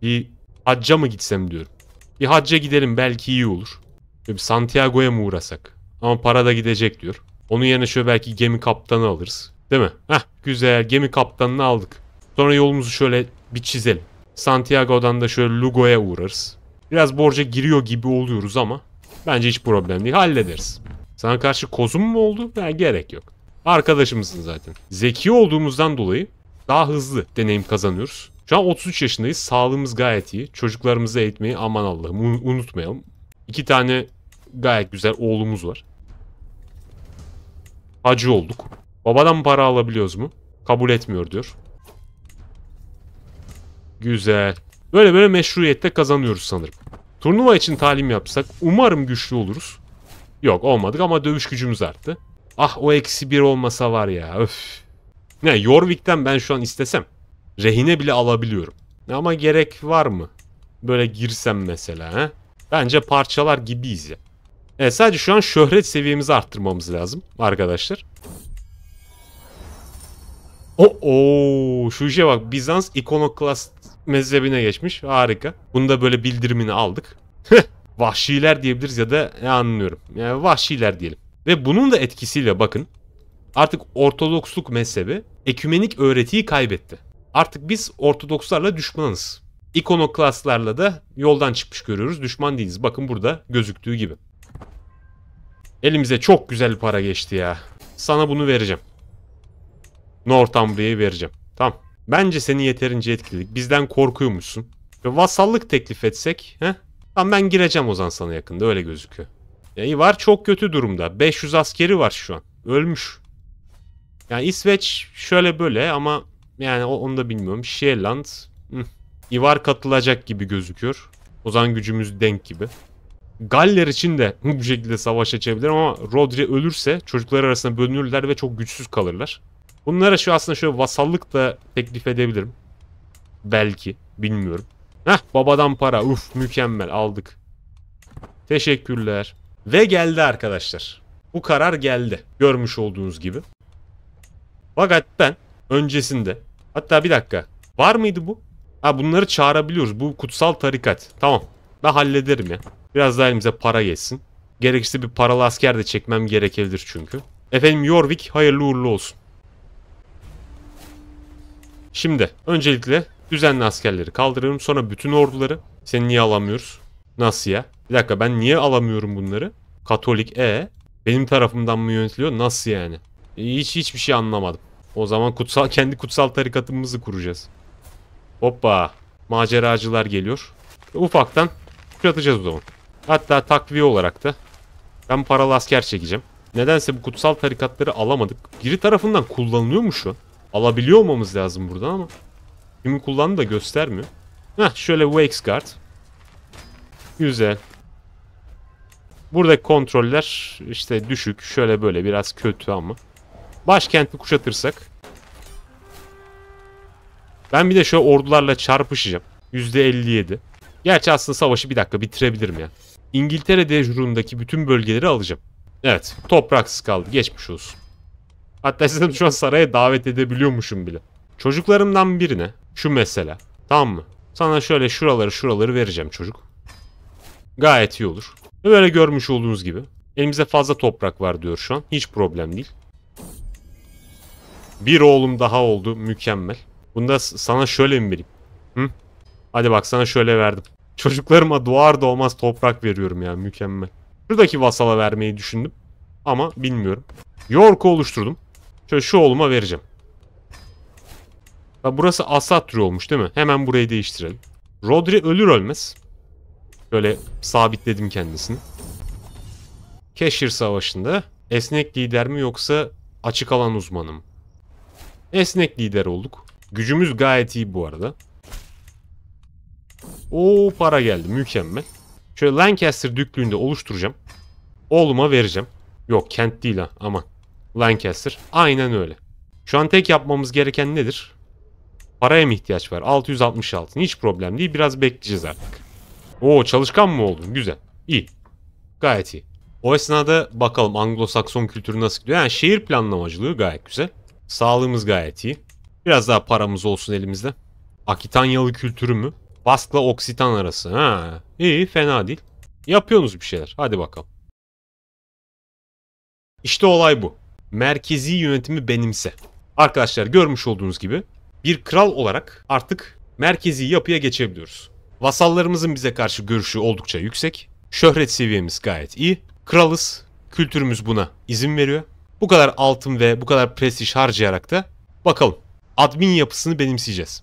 bir hacca mı gitsem diyorum. Bir hacca gidelim belki iyi olur. Şöyle bir Santiago'ya mı uğrasak? Ama para da gidecek diyor. Onun yerine şöyle belki gemi kaptanı alırız. Değil mi? Heh güzel gemi kaptanını aldık. Sonra yolumuzu şöyle bir çizelim. Santiago'dan da şöyle Lugo'ya uğrarız. Biraz borca giriyor gibi oluyoruz ama Bence hiç problem değil. Hallederiz. Sana karşı kozum mu oldu? Yani gerek yok. Arkadaşımızsın zaten. Zeki olduğumuzdan dolayı daha hızlı deneyim kazanıyoruz. Şu an 33 yaşındayız. Sağlığımız gayet iyi. Çocuklarımızı eğitmeyi aman Allah'ım unutmayalım. İki tane gayet güzel oğlumuz var. Acı olduk. Babadan para alabiliyoruz mu? Kabul etmiyor diyor. Güzel. Böyle böyle meşruiyette kazanıyoruz sanırım. Turnuva için talim yapsak umarım güçlü oluruz. Yok olmadık ama dövüş gücümüz arttı. Ah o eksi bir olmasa var ya öf. Ne yani ben şu an istesem rehine bile alabiliyorum. Ama gerek var mı? Böyle girsem mesela he? Bence parçalar gibiyiz ya. Evet sadece şu an şöhret seviyemizi arttırmamız lazım arkadaşlar. O şu Şuje bak Bizans ikonoklast mezhebine geçmiş. Harika. Bunu da böyle bildirimini aldık. vahşiler diyebiliriz ya da ne anlıyorum. Yani vahşiler diyelim. Ve bunun da etkisiyle bakın artık Ortodoksluk mezhebi ekümenik öğretiyi kaybetti. Artık biz Ortodokslarla düşmanız. İkonoklaslarla da yoldan çıkmış görüyoruz. Düşman değiliz. Bakın burada gözüktüğü gibi. Elimize çok güzel para geçti ya. Sana bunu vereceğim. Northumbria'yı vereceğim. Tamam. Bence seni yeterince etkiledik. Bizden korkuyormuşsun. Ve vasallık teklif etsek. Heh? Tamam ben gireceğim Ozan sana yakında öyle gözüküyor. Yani var çok kötü durumda. 500 askeri var şu an. Ölmüş. Yani İsveç şöyle böyle ama yani onu da bilmiyorum. Şierland. İvar katılacak gibi gözüküyor. Ozan gücümüz denk gibi. Galler için de bu şekilde savaş açabilir ama Rodri ölürse çocuklar arasında bölünürler ve çok güçsüz kalırlar. Bunlara şu aslında şöyle vasallık da teklif edebilirim. Belki. Bilmiyorum. Heh babadan para. Uf mükemmel aldık. Teşekkürler. Ve geldi arkadaşlar. Bu karar geldi. Görmüş olduğunuz gibi. Fakat ben öncesinde hatta bir dakika var mıydı bu? Ha bunları çağırabiliyoruz. Bu kutsal tarikat. Tamam. Ben hallederim ya. Biraz daha elimize para geçsin. Gerekirse bir paralı asker de çekmem gerekebilir çünkü. Efendim Yorvik hayırlı uğurlu olsun. Şimdi öncelikle düzenli askerleri kaldırırım. Sonra bütün orduları. Seni niye alamıyoruz? Nasıl ya? Bir dakika ben niye alamıyorum bunları? Katolik e benim tarafımdan mı yönetiliyor? Nasıl yani? E, hiç hiçbir şey anlamadım. O zaman kutsal kendi kutsal tarikatımızı kuracağız. Hoppa. Maceracılar geliyor. Ufaktan kuşatacağız o zaman. Hatta takviye olarak da ben paralı asker çekeceğim. Nedense bu kutsal tarikatları alamadık. Giri tarafından kullanılıyor mu şu an? Alabiliyor olmamız lazım buradan ama. Kimin kullandı da göstermiyor. Heh şöyle Wakes Guard. Güzel. Buradaki kontroller işte düşük. Şöyle böyle biraz kötü ama. Başkenti kuşatırsak. Ben bir de şöyle ordularla çarpışacağım. %57. Gerçi aslında savaşı bir dakika bitirebilirim ya. İngiltere Dejurundaki bütün bölgeleri alacağım. Evet topraksız kaldı geçmiş olsun. Hatta sizin şu an saraya davet edebiliyormuşum bile. Çocuklarımdan birine şu mesele tamam mı? Sana şöyle şuraları şuraları vereceğim çocuk. Gayet iyi olur. Ve böyle görmüş olduğunuz gibi. Elimizde fazla toprak var diyor şu an. Hiç problem değil. Bir oğlum daha oldu. Mükemmel. Bunda sana şöyle mi vereyim? Hı? Hadi bak sana şöyle verdim. Çocuklarıma doğar doğmaz toprak veriyorum ya. Mükemmel. Şuradaki vasala vermeyi düşündüm. Ama bilmiyorum. York'u oluşturdum. Şöyle şu oğluma vereceğim. burası Asatri olmuş değil mi? Hemen burayı değiştirelim. Rodri ölür ölmez. Böyle sabitledim kendisini. Keşir Savaşı'nda esnek lider mi yoksa açık alan uzmanım? Esnek lider olduk. Gücümüz gayet iyi bu arada. O para geldi mükemmel. Şöyle Lancaster düklüğünde oluşturacağım. Oğluma vereceğim. Yok kent değil ha aman. Lancaster. Aynen öyle. Şu an tek yapmamız gereken nedir? Paraya mı ihtiyaç var? 666, Hiç problem değil. Biraz bekleyeceğiz artık. Oo çalışkan mı oldun? Güzel. İyi. Gayet iyi. O esnada bakalım Anglo-Sakson kültürü nasıl gidiyor. Yani şehir planlamacılığı gayet güzel. Sağlığımız gayet iyi. Biraz daha paramız olsun elimizde. Akitanyalı kültürü mü? Baskla Oksitan arası. Ha, iyi fena değil. Yapıyorsunuz bir şeyler. Hadi bakalım. İşte olay bu merkezi yönetimi benimse. Arkadaşlar görmüş olduğunuz gibi bir kral olarak artık merkezi yapıya geçebiliyoruz. Vasallarımızın bize karşı görüşü oldukça yüksek. Şöhret seviyemiz gayet iyi. Kralız. Kültürümüz buna izin veriyor. Bu kadar altın ve bu kadar prestij harcayarak da bakalım. Admin yapısını benimseyeceğiz.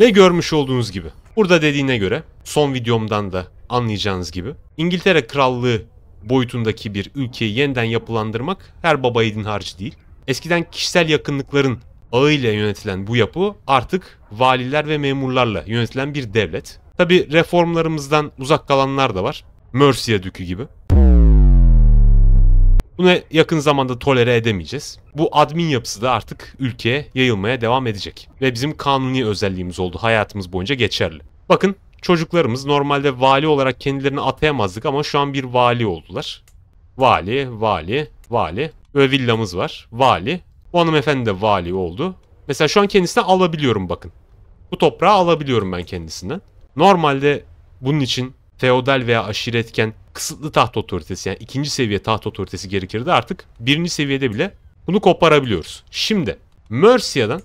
Ve görmüş olduğunuz gibi. Burada dediğine göre son videomdan da anlayacağınız gibi İngiltere Krallığı boyutundaki bir ülkeyi yeniden yapılandırmak her baba yiğidin harcı değil. Eskiden kişisel yakınlıkların ağıyla yönetilen bu yapı artık valiler ve memurlarla yönetilen bir devlet. Tabi reformlarımızdan uzak kalanlar da var. Mercia Dükü gibi. Buna yakın zamanda tolere edemeyeceğiz. Bu admin yapısı da artık ülkeye yayılmaya devam edecek. Ve bizim kanuni özelliğimiz oldu hayatımız boyunca geçerli. Bakın Çocuklarımız normalde vali olarak kendilerini atayamazdık ama şu an bir vali oldular. Vali, vali, vali. Böyle villamız var. Vali. Bu hanımefendi de vali oldu. Mesela şu an kendisine alabiliyorum bakın. Bu toprağı alabiliyorum ben kendisinden. Normalde bunun için feodal veya aşiretken kısıtlı taht otoritesi yani ikinci seviye taht otoritesi gerekirdi artık birinci seviyede bile bunu koparabiliyoruz. Şimdi Mercia'dan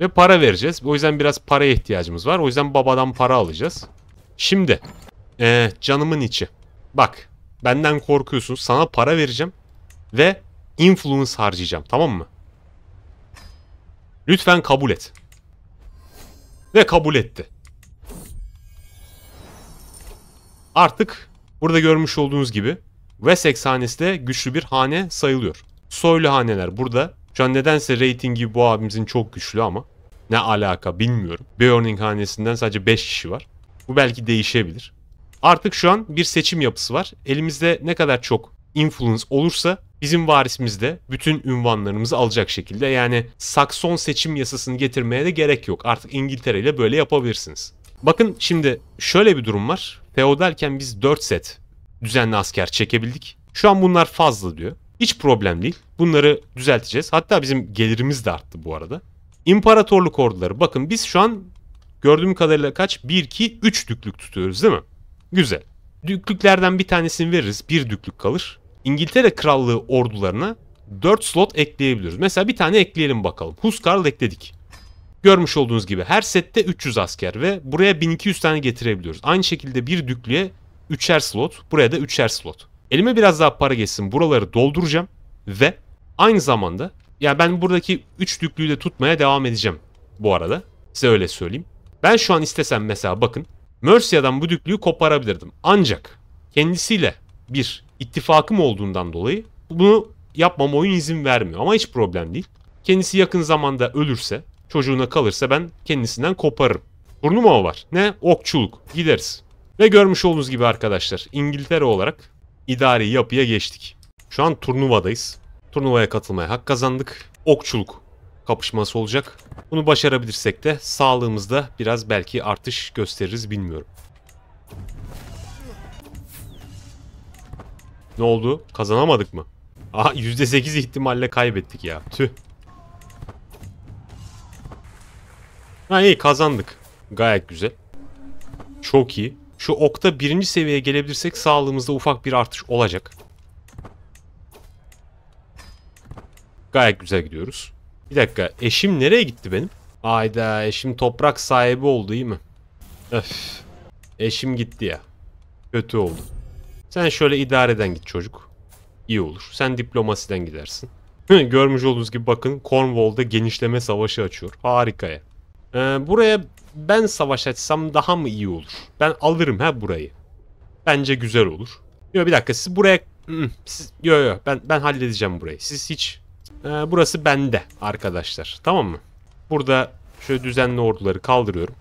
ve para vereceğiz. O yüzden biraz paraya ihtiyacımız var. O yüzden babadan para alacağız. Şimdi. Ee, canımın içi. Bak. Benden korkuyorsun. Sana para vereceğim. Ve influence harcayacağım. Tamam mı? Lütfen kabul et. Ve kabul etti. Artık burada görmüş olduğunuz gibi Wessex hanesi de güçlü bir hane sayılıyor. Soylu haneler burada şu an nedense reytingi bu abimizin çok güçlü ama ne alaka bilmiyorum. Burning hanesinden sadece 5 kişi var. Bu belki değişebilir. Artık şu an bir seçim yapısı var. Elimizde ne kadar çok influence olursa bizim varisimiz de bütün ünvanlarımızı alacak şekilde. Yani Sakson seçim yasasını getirmeye de gerek yok. Artık İngiltere ile böyle yapabilirsiniz. Bakın şimdi şöyle bir durum var. Feodalken biz 4 set düzenli asker çekebildik. Şu an bunlar fazla diyor. Hiç problem değil. Bunları düzelteceğiz. Hatta bizim gelirimiz de arttı bu arada. İmparatorluk orduları. Bakın biz şu an gördüğüm kadarıyla kaç? 1, 2, 3 düklük tutuyoruz değil mi? Güzel. Düklüklerden bir tanesini veririz. Bir düklük kalır. İngiltere Krallığı ordularına 4 slot ekleyebiliyoruz. Mesela bir tane ekleyelim bakalım. Huskarl ekledik. Görmüş olduğunuz gibi her sette 300 asker ve buraya 1200 tane getirebiliyoruz. Aynı şekilde bir düklüğe 3'er slot, buraya da 3'er slot. Elime biraz daha para geçsin. Buraları dolduracağım ve aynı zamanda ya yani ben buradaki üç düklüyü de tutmaya devam edeceğim bu arada. Size öyle söyleyeyim. Ben şu an istesem mesela bakın Mercia'dan bu düklüyü koparabilirdim. Ancak kendisiyle bir ittifakım olduğundan dolayı bunu yapmam oyun izin vermiyor ama hiç problem değil. Kendisi yakın zamanda ölürse, çocuğuna kalırsa ben kendisinden koparırım. Turnuva var. Ne? Okçuluk. Gideriz. Ve görmüş olduğunuz gibi arkadaşlar İngiltere olarak idari yapıya geçtik. Şu an turnuvadayız. Turnuvaya katılmaya hak kazandık. Okçuluk kapışması olacak. Bunu başarabilirsek de sağlığımızda biraz belki artış gösteririz bilmiyorum. Ne oldu? Kazanamadık mı? Aha %8 ihtimalle kaybettik ya. Tüh. Ha iyi kazandık. Gayet güzel. Çok iyi. Şu okta birinci seviyeye gelebilirsek sağlığımızda ufak bir artış olacak. Gayet güzel gidiyoruz. Bir dakika eşim nereye gitti benim? Ayda eşim toprak sahibi oldu iyi mi? Öf. Eşim gitti ya. Kötü oldu. Sen şöyle idareden git çocuk. İyi olur. Sen diplomasiden gidersin. Görmüş olduğunuz gibi bakın Cornwall'da genişleme savaşı açıyor. Harika ya. Ee, buraya ben savaş açsam daha mı iyi olur? Ben alırım ha burayı. Bence güzel olur. Yok bir dakika siz buraya... Siz, yo ben, ben halledeceğim burayı. Siz hiç... Ee, burası bende arkadaşlar. Tamam mı? Burada şöyle düzenli orduları kaldırıyorum.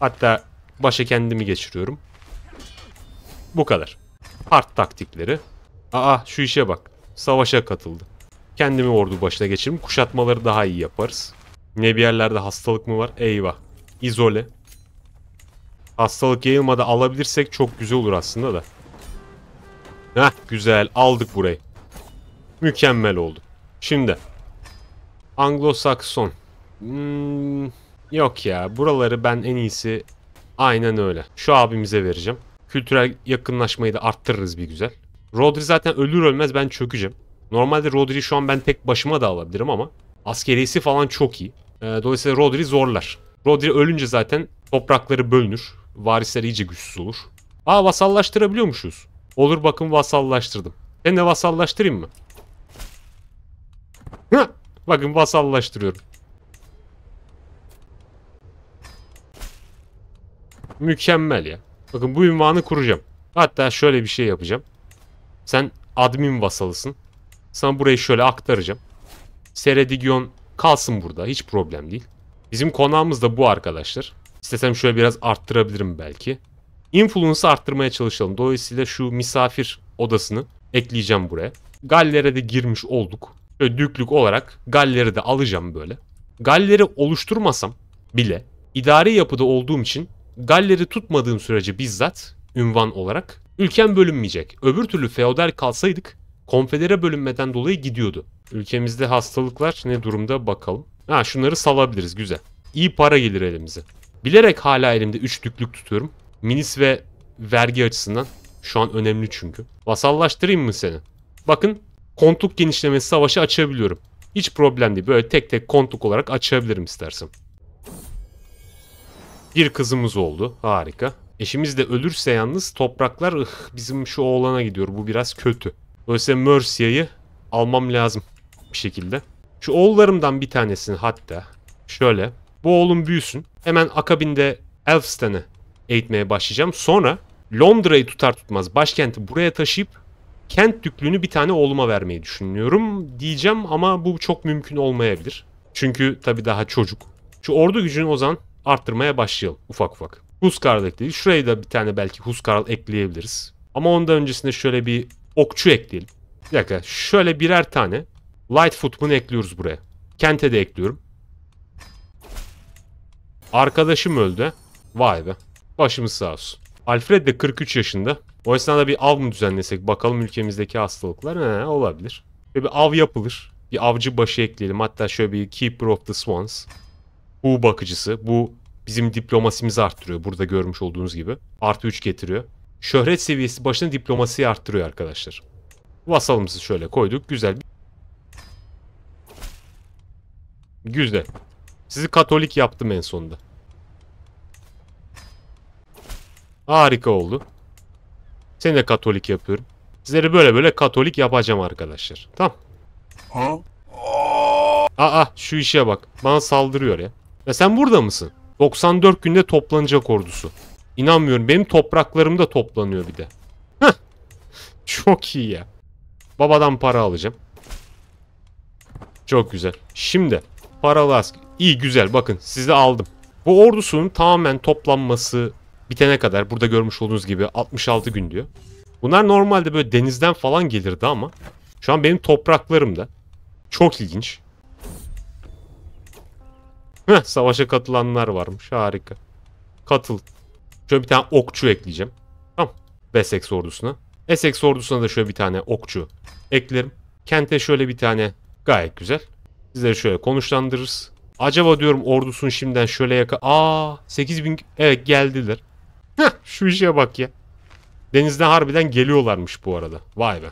Hatta başa kendimi geçiriyorum. Bu kadar. Part taktikleri. Aa şu işe bak. Savaşa katıldı. Kendimi ordu başına geçiririm. Kuşatmaları daha iyi yaparız. Ne bir yerlerde hastalık mı var? Eyvah izole. Hastalık yayılmadı alabilirsek çok güzel olur aslında da. Heh güzel aldık burayı. Mükemmel oldu. Şimdi. Anglo-Sakson. Hmm, yok ya buraları ben en iyisi aynen öyle. Şu abimize vereceğim. Kültürel yakınlaşmayı da arttırırız bir güzel. Rodri zaten ölür ölmez ben çökeceğim. Normalde Rodri'yi şu an ben tek başıma da alabilirim ama askeriyesi falan çok iyi. Ee, dolayısıyla Rodri zorlar. Rodri ölünce zaten toprakları bölünür. Varisler iyice güçsüz olur. Aa vasallaştırabiliyormuşuz. Olur bakın vasallaştırdım. Sen de vasallaştırayım mı? Hıh! Bakın vasallaştırıyorum. Mükemmel ya. Bakın bu ünvanı kuracağım. Hatta şöyle bir şey yapacağım. Sen admin vasalısın. Sana burayı şöyle aktaracağım. Seredigion kalsın burada. Hiç problem değil. Bizim konağımız da bu arkadaşlar. İstesem şöyle biraz arttırabilirim belki. Influence'ı arttırmaya çalışalım. Dolayısıyla şu misafir odasını ekleyeceğim buraya. Galler'e de girmiş olduk. Böyle düklük olarak Galler'i de alacağım böyle. Galler'i oluşturmasam bile idari yapıda olduğum için Galler'i tutmadığım sürece bizzat ünvan olarak ülkem bölünmeyecek. Öbür türlü feodal kalsaydık konfedere bölünmeden dolayı gidiyordu. Ülkemizde hastalıklar ne durumda bakalım. Ha şunları salabiliriz güzel. İyi para gelir elimize. Bilerek hala elimde üçlüklük tutuyorum. Minis ve vergi açısından şu an önemli çünkü. Vasallaştırayım mı seni? Bakın kontluk genişlemesi savaşı açabiliyorum. Hiç problem değil. Böyle tek tek kontluk olarak açabilirim istersen. Bir kızımız oldu. Harika. Eşimiz de ölürse yalnız topraklar ıh, bizim şu oğlana gidiyor. Bu biraz kötü. Öyleyse Mercia'yı almam lazım bir şekilde. Şu oğullarımdan bir tanesini hatta şöyle. Bu oğlum büyüsün. Hemen akabinde Elfstan'ı eğitmeye başlayacağım. Sonra Londra'yı tutar tutmaz başkenti buraya taşıyıp kent düklüğünü bir tane oğluma vermeyi düşünüyorum diyeceğim ama bu çok mümkün olmayabilir. Çünkü tabii daha çocuk. Şu ordu gücünü o zaman arttırmaya başlayalım ufak ufak. Huskarl ekleyelim. şuraya da bir tane belki Huskarl ekleyebiliriz. Ama ondan öncesinde şöyle bir okçu ekleyelim. Bir dakika şöyle birer tane Lightfoot bunu ekliyoruz buraya. Kente de ekliyorum. Arkadaşım öldü. Vay be. Başımız sağ olsun. Alfred de 43 yaşında. O esnada bir av mı düzenlesek bakalım ülkemizdeki hastalıklar he, olabilir. Şöyle bir av yapılır. Bir avcı başı ekleyelim. Hatta şöyle bir Keeper of the Swans. Bu bakıcısı. Bu bizim diplomasimizi arttırıyor. Burada görmüş olduğunuz gibi. Artı 3 getiriyor. Şöhret seviyesi başına diplomasiyi arttırıyor arkadaşlar. Vasalımızı şöyle koyduk. Güzel. Güzel. Sizi Katolik yaptım en sonunda. Harika oldu. Seni de Katolik yapıyorum. Sizleri böyle böyle Katolik yapacağım arkadaşlar. Tamam. Ha? Aa şu işe bak. Bana saldırıyor ya. Ya sen burada mısın? 94 günde toplanacak ordusu. İnanmıyorum. Benim topraklarım da toplanıyor bir de. Heh. Çok iyi ya. Babadan para alacağım. Çok güzel. Şimdi Paralı asker. İyi güzel bakın sizi aldım. Bu ordusunun tamamen toplanması bitene kadar burada görmüş olduğunuz gibi 66 gün diyor. Bunlar normalde böyle denizden falan gelirdi ama şu an benim topraklarımda. Çok ilginç. Heh, savaşa katılanlar varmış. Harika. Katıl. Şöyle bir tane okçu ekleyeceğim. Tamam. Essex ordusuna. Essex ordusuna da şöyle bir tane okçu eklerim. Kente şöyle bir tane gayet güzel. Sizleri şöyle konuşlandırırız. Acaba diyorum ordusunu şimdiden şöyle yaka... Aa 8000 evet geldiler. Heh şu işe bak ya. Denizden harbiden geliyorlarmış bu arada. Vay be.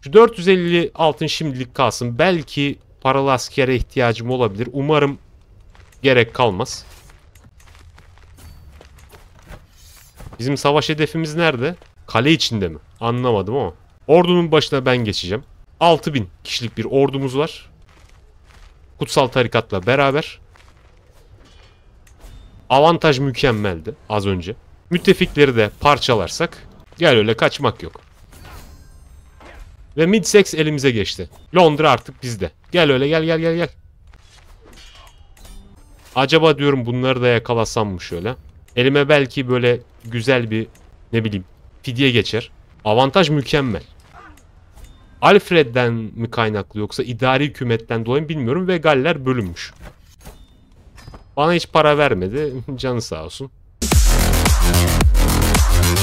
Şu 450 altın şimdilik kalsın. Belki paralı askere ihtiyacım olabilir. Umarım gerek kalmaz. Bizim savaş hedefimiz nerede? Kale içinde mi? Anlamadım ama. Ordunun başına ben geçeceğim. 6000 kişilik bir ordumuz var. Kutsal tarikatla beraber. Avantaj mükemmeldi az önce. Müttefikleri de parçalarsak gel öyle kaçmak yok. Ve Midsex elimize geçti. Londra artık bizde. Gel öyle gel gel gel gel. Acaba diyorum bunları da yakalasam mı şöyle? Elime belki böyle güzel bir ne bileyim fidye geçer. Avantaj mükemmel. Alfred'den mi kaynaklı yoksa idari hükümetten dolayı bilmiyorum ve Galler bölünmüş. Bana hiç para vermedi. Canı sağ olsun.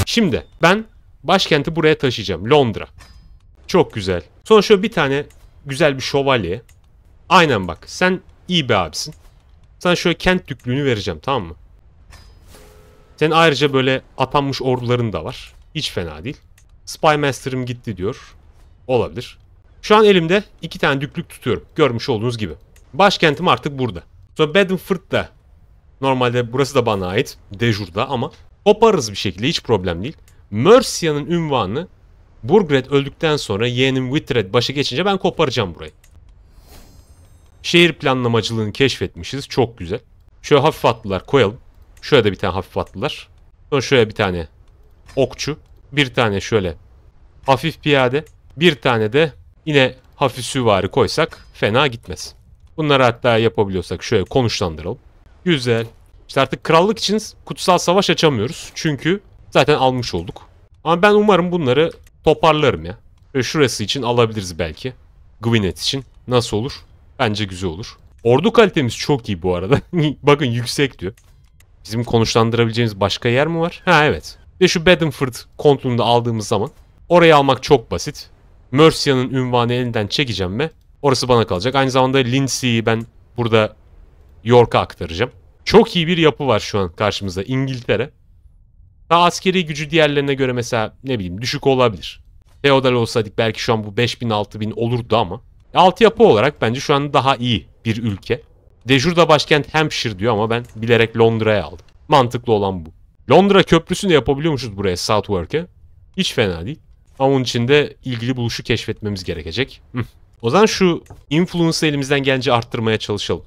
Şimdi ben başkenti buraya taşıyacağım. Londra. Çok güzel. Sonra şöyle bir tane güzel bir şövalye. Aynen bak sen iyi bir abisin. Sana şöyle kent düklüğünü vereceğim tamam mı? Senin ayrıca böyle atanmış orduların da var. Hiç fena değil. Spymaster'ım gitti diyor. Olabilir. Şu an elimde iki tane düklük tutuyorum. Görmüş olduğunuz gibi. Başkentim artık burada. Sonra Bedford'da normalde burası da bana ait. Dejur'da ama koparız bir şekilde hiç problem değil. Mercia'nın ünvanı Burgred öldükten sonra yeğenim Whitred başa geçince ben koparacağım burayı. Şehir planlamacılığını keşfetmişiz. Çok güzel. Şöyle hafif atlılar koyalım. Şöyle de bir tane hafif atlılar. Sonra şöyle bir tane okçu. Bir tane şöyle hafif piyade. Bir tane de yine hafif süvari koysak fena gitmez. Bunları hatta yapabiliyorsak şöyle konuşlandıralım. Güzel. İşte artık krallık için kutsal savaş açamıyoruz. Çünkü zaten almış olduk. Ama ben umarım bunları toparlarım ya. Şöyle şurası için alabiliriz belki. Gwyneth için. Nasıl olur? Bence güzel olur. Ordu kalitemiz çok iyi bu arada. Bakın yüksek diyor. Bizim konuşlandırabileceğimiz başka yer mi var? Ha evet. Ve şu Bedford kontluğunu aldığımız zaman orayı almak çok basit. Mercia'nın ünvanı elinden çekeceğim ve orası bana kalacak. Aynı zamanda Lindsay'i ben burada York'a aktaracağım. Çok iyi bir yapı var şu an karşımızda İngiltere. Daha askeri gücü diğerlerine göre mesela ne bileyim düşük olabilir. Feodal olsaydık belki şu an bu 5000-6000 olurdu ama. Altı yapı olarak bence şu an daha iyi bir ülke. Dejurda başkent Hampshire diyor ama ben bilerek Londra'ya aldım. Mantıklı olan bu. Londra köprüsünü yapabiliyormuşuz buraya Southwark'e. Hiç fena değil. Ama onun için de ilgili buluşu keşfetmemiz gerekecek. O zaman şu influence'ı elimizden gelince arttırmaya çalışalım.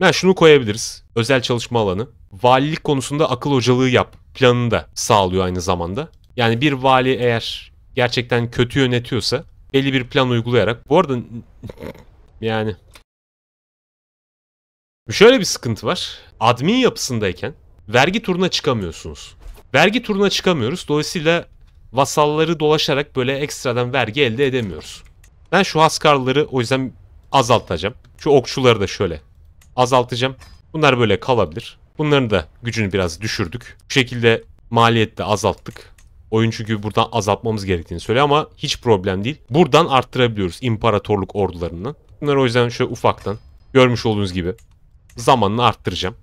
Yani şunu koyabiliriz. Özel çalışma alanı. Valilik konusunda akıl hocalığı yap planını da sağlıyor aynı zamanda. Yani bir vali eğer gerçekten kötü yönetiyorsa belli bir plan uygulayarak. Bu arada yani şöyle bir sıkıntı var. Admin yapısındayken vergi turuna çıkamıyorsunuz. Vergi turuna çıkamıyoruz. Dolayısıyla vasalları dolaşarak böyle ekstradan vergi elde edemiyoruz. Ben şu haskarları o yüzden azaltacağım. Şu okçuları da şöyle azaltacağım. Bunlar böyle kalabilir. Bunların da gücünü biraz düşürdük. Bu şekilde maliyet de azalttık. Oyun çünkü buradan azaltmamız gerektiğini söylüyor ama hiç problem değil. Buradan arttırabiliyoruz imparatorluk ordularını. Bunları o yüzden şöyle ufaktan görmüş olduğunuz gibi zamanını arttıracağım.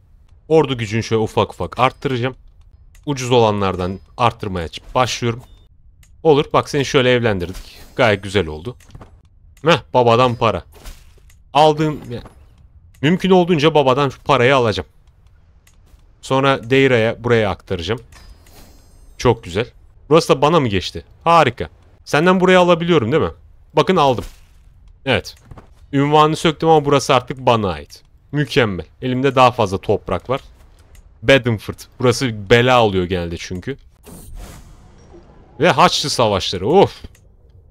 Ordu gücünü şöyle ufak ufak arttıracağım. Ucuz olanlardan arttırmaya başlıyorum. Olur bak seni şöyle evlendirdik. Gayet güzel oldu. Meh babadan para. Aldığım... mümkün olduğunca babadan parayı alacağım. Sonra Deira'ya buraya aktaracağım. Çok güzel. Burası da bana mı geçti? Harika. Senden buraya alabiliyorum değil mi? Bakın aldım. Evet. Ünvanı söktüm ama burası artık bana ait. Mükemmel. Elimde daha fazla toprak var. Bedford. Burası bela oluyor genelde çünkü. Ve Haçlı Savaşları. Of.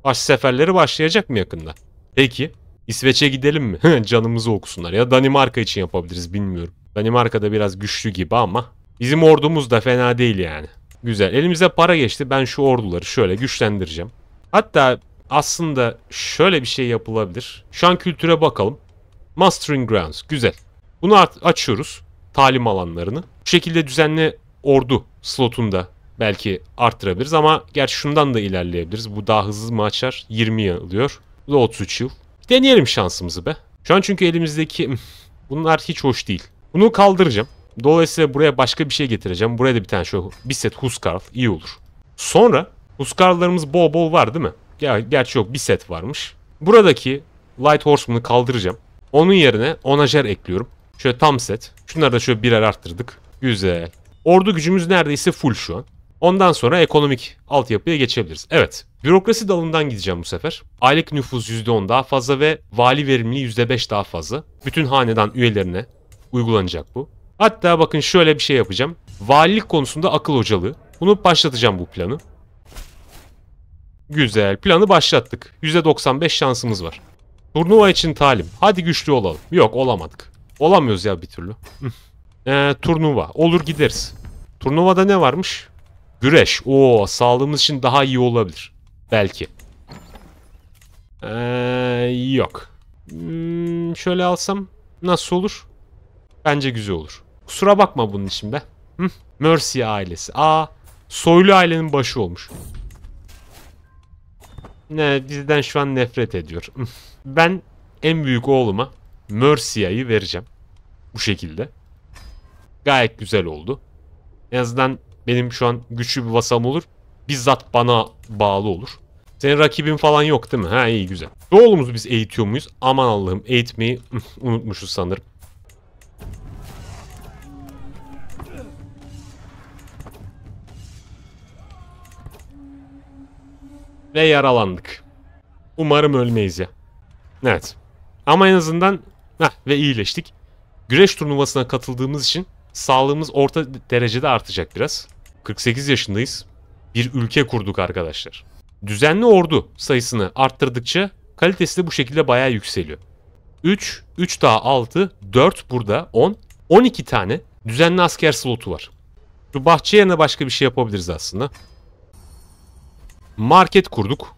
Haç seferleri başlayacak mı yakında? Peki. İsveç'e gidelim mi? Canımızı okusunlar. Ya Danimarka için yapabiliriz bilmiyorum. Danimarka'da biraz güçlü gibi ama bizim ordumuz da fena değil yani. Güzel. Elimize para geçti. Ben şu orduları şöyle güçlendireceğim. Hatta aslında şöyle bir şey yapılabilir. Şu an kültüre bakalım. Mastering Grounds. Güzel. Bunu açıyoruz. Talim alanlarını. Bu şekilde düzenli ordu slotunda belki arttırabiliriz ama gerçi şundan da ilerleyebiliriz. Bu daha hızlı mı açar? 20 yılıyor. Bu da 33 yıl. Deneyelim şansımızı be. Şu an çünkü elimizdeki hmm, bunlar hiç hoş değil. Bunu kaldıracağım. Dolayısıyla buraya başka bir şey getireceğim. Buraya da bir tane şöyle bir set Huskarl iyi olur. Sonra Huskarl'larımız bol bol var değil mi? Ya, gerçi yok bir set varmış. Buradaki Light Horseman'ı kaldıracağım. Onun yerine onajer ekliyorum. Şöyle tam set. Şunları da şöyle birer arttırdık. Güzel. Ordu gücümüz neredeyse full şu an. Ondan sonra ekonomik altyapıya geçebiliriz. Evet, bürokrasi dalından gideceğim bu sefer. Aylık nüfus %10 daha fazla ve vali verimliği %5 daha fazla. Bütün hanedan üyelerine uygulanacak bu. Hatta bakın şöyle bir şey yapacağım. Valilik konusunda akıl hocalığı. Bunu başlatacağım bu planı. Güzel, planı başlattık. %95 şansımız var. Turnuva için talim. Hadi güçlü olalım. Yok olamadık. Olamıyoruz ya bir türlü. ee, turnuva. Olur gideriz. Turnuvada ne varmış? Güreş. Oo, sağlığımız için daha iyi olabilir. Belki. Ee, yok. Hmm, şöyle alsam nasıl olur? Bence güzel olur. Kusura bakma bunun için be. Hı? Mercy ailesi. Aa, soylu ailenin başı olmuş. Ne, bizden şu an nefret ediyor. ben en büyük oğluma Mercy'yi vereceğim. Bu şekilde. Gayet güzel oldu. En azından benim şu an güçlü bir vasam olur. Bizzat bana bağlı olur. Senin rakibin falan yok değil mi? Ha iyi güzel. Doğulumuzu biz eğitiyor muyuz? Aman Allah'ım eğitmeyi unutmuşuz sanırım. Ve yaralandık. Umarım ölmeyiz ya. Evet. Ama en azından heh, ve iyileştik. Güreş turnuvasına katıldığımız için sağlığımız orta derecede artacak biraz. 48 yaşındayız. Bir ülke kurduk arkadaşlar. Düzenli ordu sayısını arttırdıkça kalitesi de bu şekilde bayağı yükseliyor. 3, 3 daha 6, 4 burada 10, 12 tane düzenli asker slotu var. Şu bahçe yerine başka bir şey yapabiliriz aslında. Market kurduk.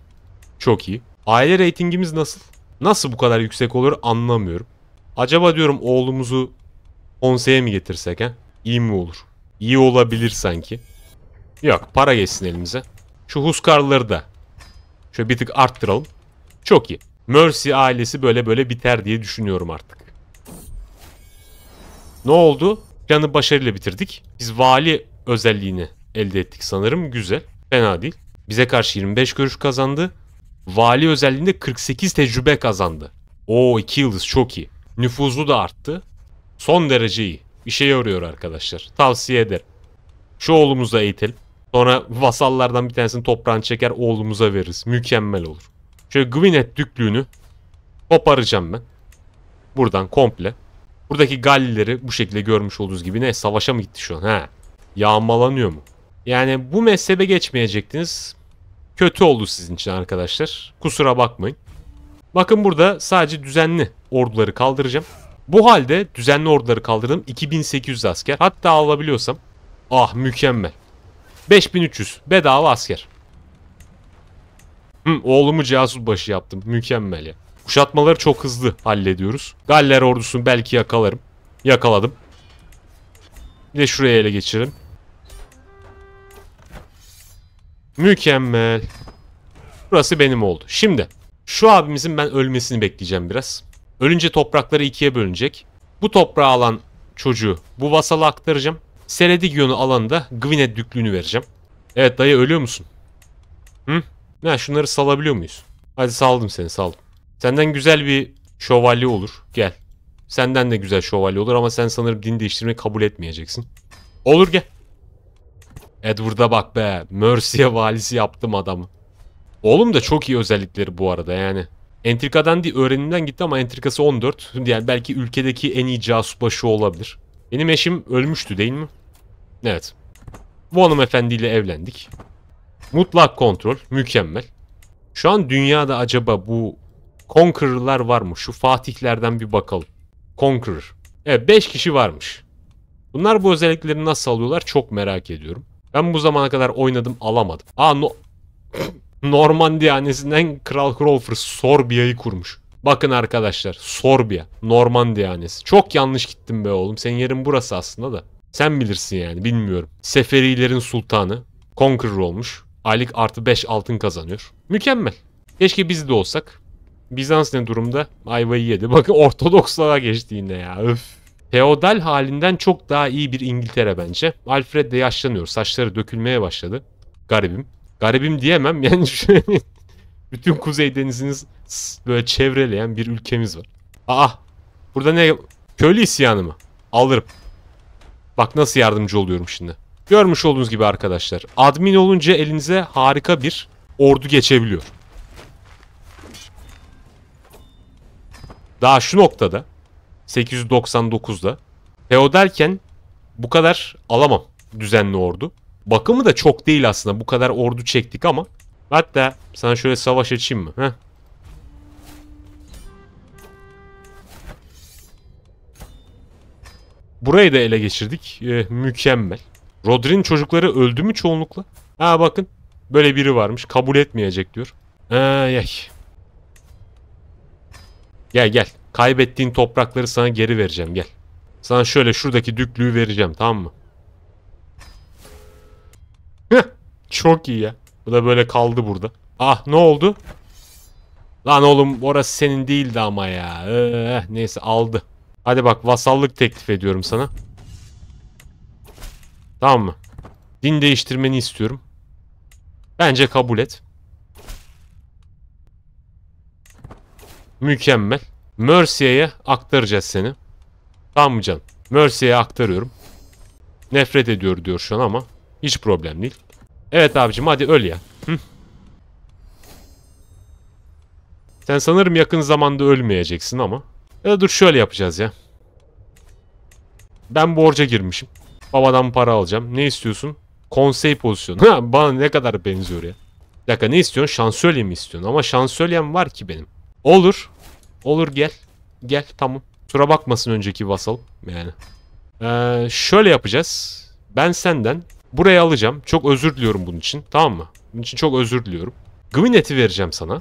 Çok iyi. Aile reytingimiz nasıl? Nasıl bu kadar yüksek olur anlamıyorum. Acaba diyorum oğlumuzu konseye mi getirsek he? İyi mi olur? İyi olabilir sanki. Yok para geçsin elimize. Şu huskarları da şöyle bir tık arttıralım. Çok iyi. Mercy ailesi böyle böyle biter diye düşünüyorum artık. Ne oldu? Planı başarıyla bitirdik. Biz vali özelliğini elde ettik sanırım. Güzel. Fena değil. Bize karşı 25 görüş kazandı. Vali özelliğinde 48 tecrübe kazandı. Oo 2 yıldız çok iyi. Nüfuzu da arttı. Son derece iyi. İşe yarıyor arkadaşlar. Tavsiye ederim. Şu oğlumuzu eğitelim. Sonra vasallardan bir tanesini toprağını çeker oğlumuza veririz. Mükemmel olur. Şöyle Gwyneth düklüğünü koparacağım ben. Buradan komple. Buradaki Gallileri bu şekilde görmüş olduğunuz gibi ne savaşa mı gitti şu an? He. Yağmalanıyor mu? Yani bu mezhebe geçmeyecektiniz. Kötü oldu sizin için arkadaşlar. Kusura bakmayın. Bakın burada sadece düzenli orduları kaldıracağım. Bu halde düzenli orduları kaldırdım. 2800 asker. Hatta alabiliyorsam. Ah mükemmel. 5300 bedava asker. Hı, oğlumu başı yaptım. Mükemmel ya. Kuşatmaları çok hızlı hallediyoruz. Galler ordusunu belki yakalarım. Yakaladım. Bir de şuraya ele geçirelim. Mükemmel. Burası benim oldu. Şimdi şu abimizin ben ölmesini bekleyeceğim biraz. Ölünce toprakları ikiye bölünecek. Bu toprağı alan çocuğu bu vasala aktaracağım. Seredigion'u alanda Gwynedd düklüğünü vereceğim. Evet dayı ölüyor musun? Hı? Ya şunları salabiliyor muyuz? Hadi saldım seni saldım. Senden güzel bir şövalye olur. Gel. Senden de güzel şövalye olur ama sen sanırım din değiştirmeyi kabul etmeyeceksin. Olur gel. Edward'a bak be. Mercia valisi yaptım adamı. Oğlum da çok iyi özellikleri bu arada yani. Entrikadan değil öğrenimden gitti ama entrikası 14. Yani belki ülkedeki en iyi casus başı olabilir. Benim eşim ölmüştü değil mi? Evet. Bu hanımefendiyle evlendik. Mutlak kontrol. Mükemmel. Şu an dünyada acaba bu Conqueror'lar var mı? Şu Fatihlerden bir bakalım. Conqueror. Evet 5 kişi varmış. Bunlar bu özellikleri nasıl alıyorlar çok merak ediyorum. Ben bu zamana kadar oynadım alamadım. Aa no Normandiya Kral Crawford sor bir Sorbia'yı kurmuş. Bakın arkadaşlar Sorbia, Normandiya hanesi. Çok yanlış gittim be oğlum. Senin yerin burası aslında da. Sen bilirsin yani bilmiyorum. Seferilerin sultanı Conqueror olmuş. Aylık artı 5 altın kazanıyor. Mükemmel. Keşke biz de olsak. Bizans ne durumda? Ayvayı yedi. Bakın Ortodokslara geçti yine ya. Öf. Feodal halinden çok daha iyi bir İngiltere bence. Alfred de yaşlanıyor. Saçları dökülmeye başladı. Garibim. Garibim diyemem. Yani bütün Kuzey Denizi'niz böyle çevreleyen bir ülkemiz var. Aa burada ne? Köylü isyanı mı? Alırım. Bak nasıl yardımcı oluyorum şimdi. Görmüş olduğunuz gibi arkadaşlar. Admin olunca elinize harika bir ordu geçebiliyor. Daha şu noktada 899'da feodalken bu kadar alamam düzenli ordu. Bakımı da çok değil aslında. Bu kadar ordu çektik ama hatta sana şöyle savaş açayım mı? Heh. Burayı da ele geçirdik. E, mükemmel. Rodri'nin çocukları öldü mü çoğunlukla? Ha bakın. Böyle biri varmış. Kabul etmeyecek diyor. Ay ay. Gel gel. Kaybettiğin toprakları sana geri vereceğim gel. Sana şöyle şuradaki düklüğü vereceğim tamam mı? Heh, çok iyi ya. Bu da böyle kaldı burada. Ah ne oldu? Lan oğlum orası senin değildi ama ya. Ee, neyse aldı. Hadi bak vasallık teklif ediyorum sana. Tamam mı? Din değiştirmeni istiyorum. Bence kabul et. Mükemmel. Mercy'ye aktaracağız seni. Tamam mı canım? Mercy'ye aktarıyorum. Nefret ediyor diyor şu an ama hiç problem değil. Evet abicim hadi öl ya. Hı? Sen sanırım yakın zamanda ölmeyeceksin ama. Ya da dur şöyle yapacağız ya. Ben borca girmişim. Babadan para alacağım. Ne istiyorsun? Konsey pozisyonu. Ha, bana ne kadar benziyor ya. Bir dakika ne istiyorsun? Şansölye mi istiyorsun? Ama şansölyem var ki benim. Olur. Olur gel. Gel tamam. Sura bakmasın önceki vasal. Yani. Ee, şöyle yapacağız. Ben senden burayı alacağım. Çok özür diliyorum bunun için. Tamam mı? Bunun için çok özür diliyorum. Gwyneth'i vereceğim sana.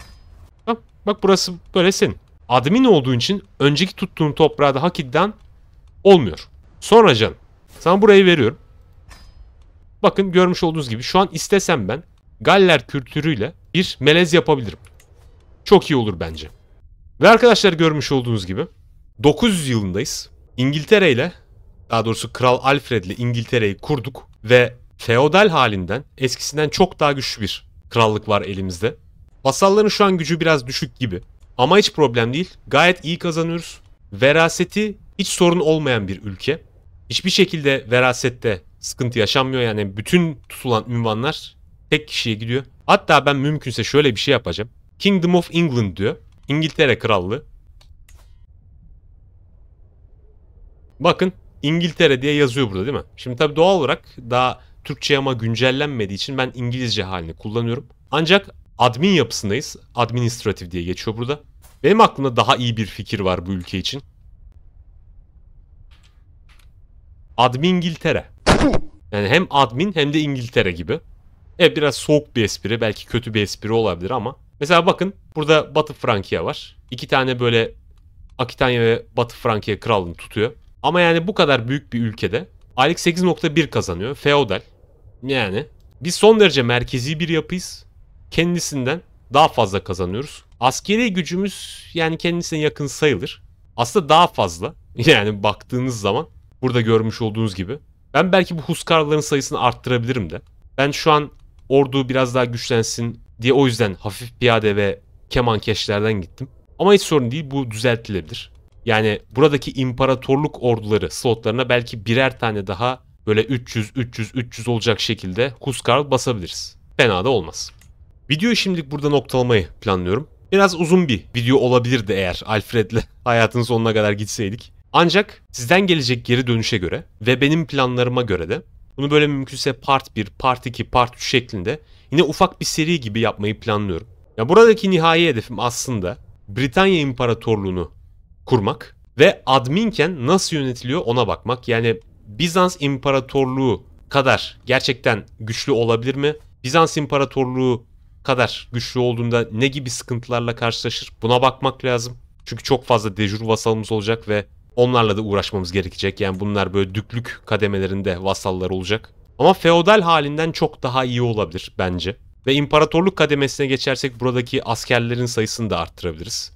Tamam. Bak burası böyle senin admin olduğun için önceki tuttuğun toprağı da hak olmuyor. Sonra canım sana burayı veriyorum. Bakın görmüş olduğunuz gibi şu an istesem ben Galler kültürüyle bir melez yapabilirim. Çok iyi olur bence. Ve arkadaşlar görmüş olduğunuz gibi 900 yılındayız. İngiltere ile daha doğrusu Kral Alfred ile İngiltere'yi kurduk ve feodal halinden eskisinden çok daha güçlü bir krallık var elimizde. Vasalların şu an gücü biraz düşük gibi. Ama hiç problem değil. Gayet iyi kazanıyoruz. Veraseti hiç sorun olmayan bir ülke. Hiçbir şekilde verasette sıkıntı yaşanmıyor. Yani bütün tutulan ünvanlar tek kişiye gidiyor. Hatta ben mümkünse şöyle bir şey yapacağım. Kingdom of England diyor. İngiltere Krallığı. Bakın İngiltere diye yazıyor burada değil mi? Şimdi tabii doğal olarak daha Türkçe ama güncellenmediği için ben İngilizce halini kullanıyorum. Ancak admin yapısındayız. administrative diye geçiyor burada. Benim aklımda daha iyi bir fikir var bu ülke için. Admin İngiltere. Yani hem admin hem de İngiltere gibi. Evet biraz soğuk bir espri. Belki kötü bir espri olabilir ama. Mesela bakın burada Batı Frankia var. İki tane böyle Akitanya ve Batı Frankia krallığını tutuyor. Ama yani bu kadar büyük bir ülkede aylık 8.1 kazanıyor. Feodal. Yani biz son derece merkezi bir yapıyız kendisinden daha fazla kazanıyoruz. Askeri gücümüz yani kendisine yakın sayılır. Aslında daha fazla. Yani baktığınız zaman burada görmüş olduğunuz gibi. Ben belki bu Huskarların sayısını arttırabilirim de. Ben şu an ordu biraz daha güçlensin diye o yüzden hafif piyade ve keman keşlerden gittim. Ama hiç sorun değil bu düzeltilebilir. Yani buradaki imparatorluk orduları slotlarına belki birer tane daha böyle 300 300 300 olacak şekilde Huskarl basabiliriz. Fena da olmaz. Videoyu şimdilik burada noktalamayı planlıyorum. Biraz uzun bir video olabilirdi eğer Alfred'le hayatın sonuna kadar gitseydik. Ancak sizden gelecek geri dönüşe göre ve benim planlarıma göre de bunu böyle mümkünse part 1, part 2, part 3 şeklinde yine ufak bir seri gibi yapmayı planlıyorum. Ya buradaki nihai hedefim aslında Britanya İmparatorluğunu kurmak ve adminken nasıl yönetiliyor ona bakmak. Yani Bizans İmparatorluğu kadar gerçekten güçlü olabilir mi? Bizans İmparatorluğu kadar güçlü olduğunda ne gibi sıkıntılarla karşılaşır buna bakmak lazım. Çünkü çok fazla dejur vasalımız olacak ve onlarla da uğraşmamız gerekecek. Yani bunlar böyle düklük kademelerinde vasallar olacak. Ama feodal halinden çok daha iyi olabilir bence. Ve imparatorluk kademesine geçersek buradaki askerlerin sayısını da arttırabiliriz.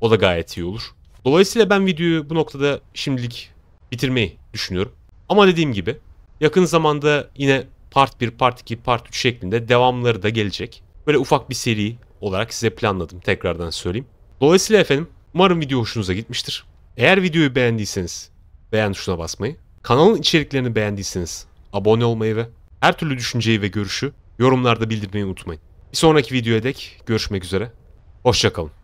O da gayet iyi olur. Dolayısıyla ben videoyu bu noktada şimdilik bitirmeyi düşünüyorum. Ama dediğim gibi yakın zamanda yine part 1, part 2, part 3 şeklinde devamları da gelecek. Böyle ufak bir seri olarak size planladım. Tekrardan söyleyeyim. Dolayısıyla efendim umarım video hoşunuza gitmiştir. Eğer videoyu beğendiyseniz beğen tuşuna basmayı, kanalın içeriklerini beğendiyseniz abone olmayı ve her türlü düşünceyi ve görüşü yorumlarda bildirmeyi unutmayın. Bir sonraki videoya dek görüşmek üzere. Hoşçakalın.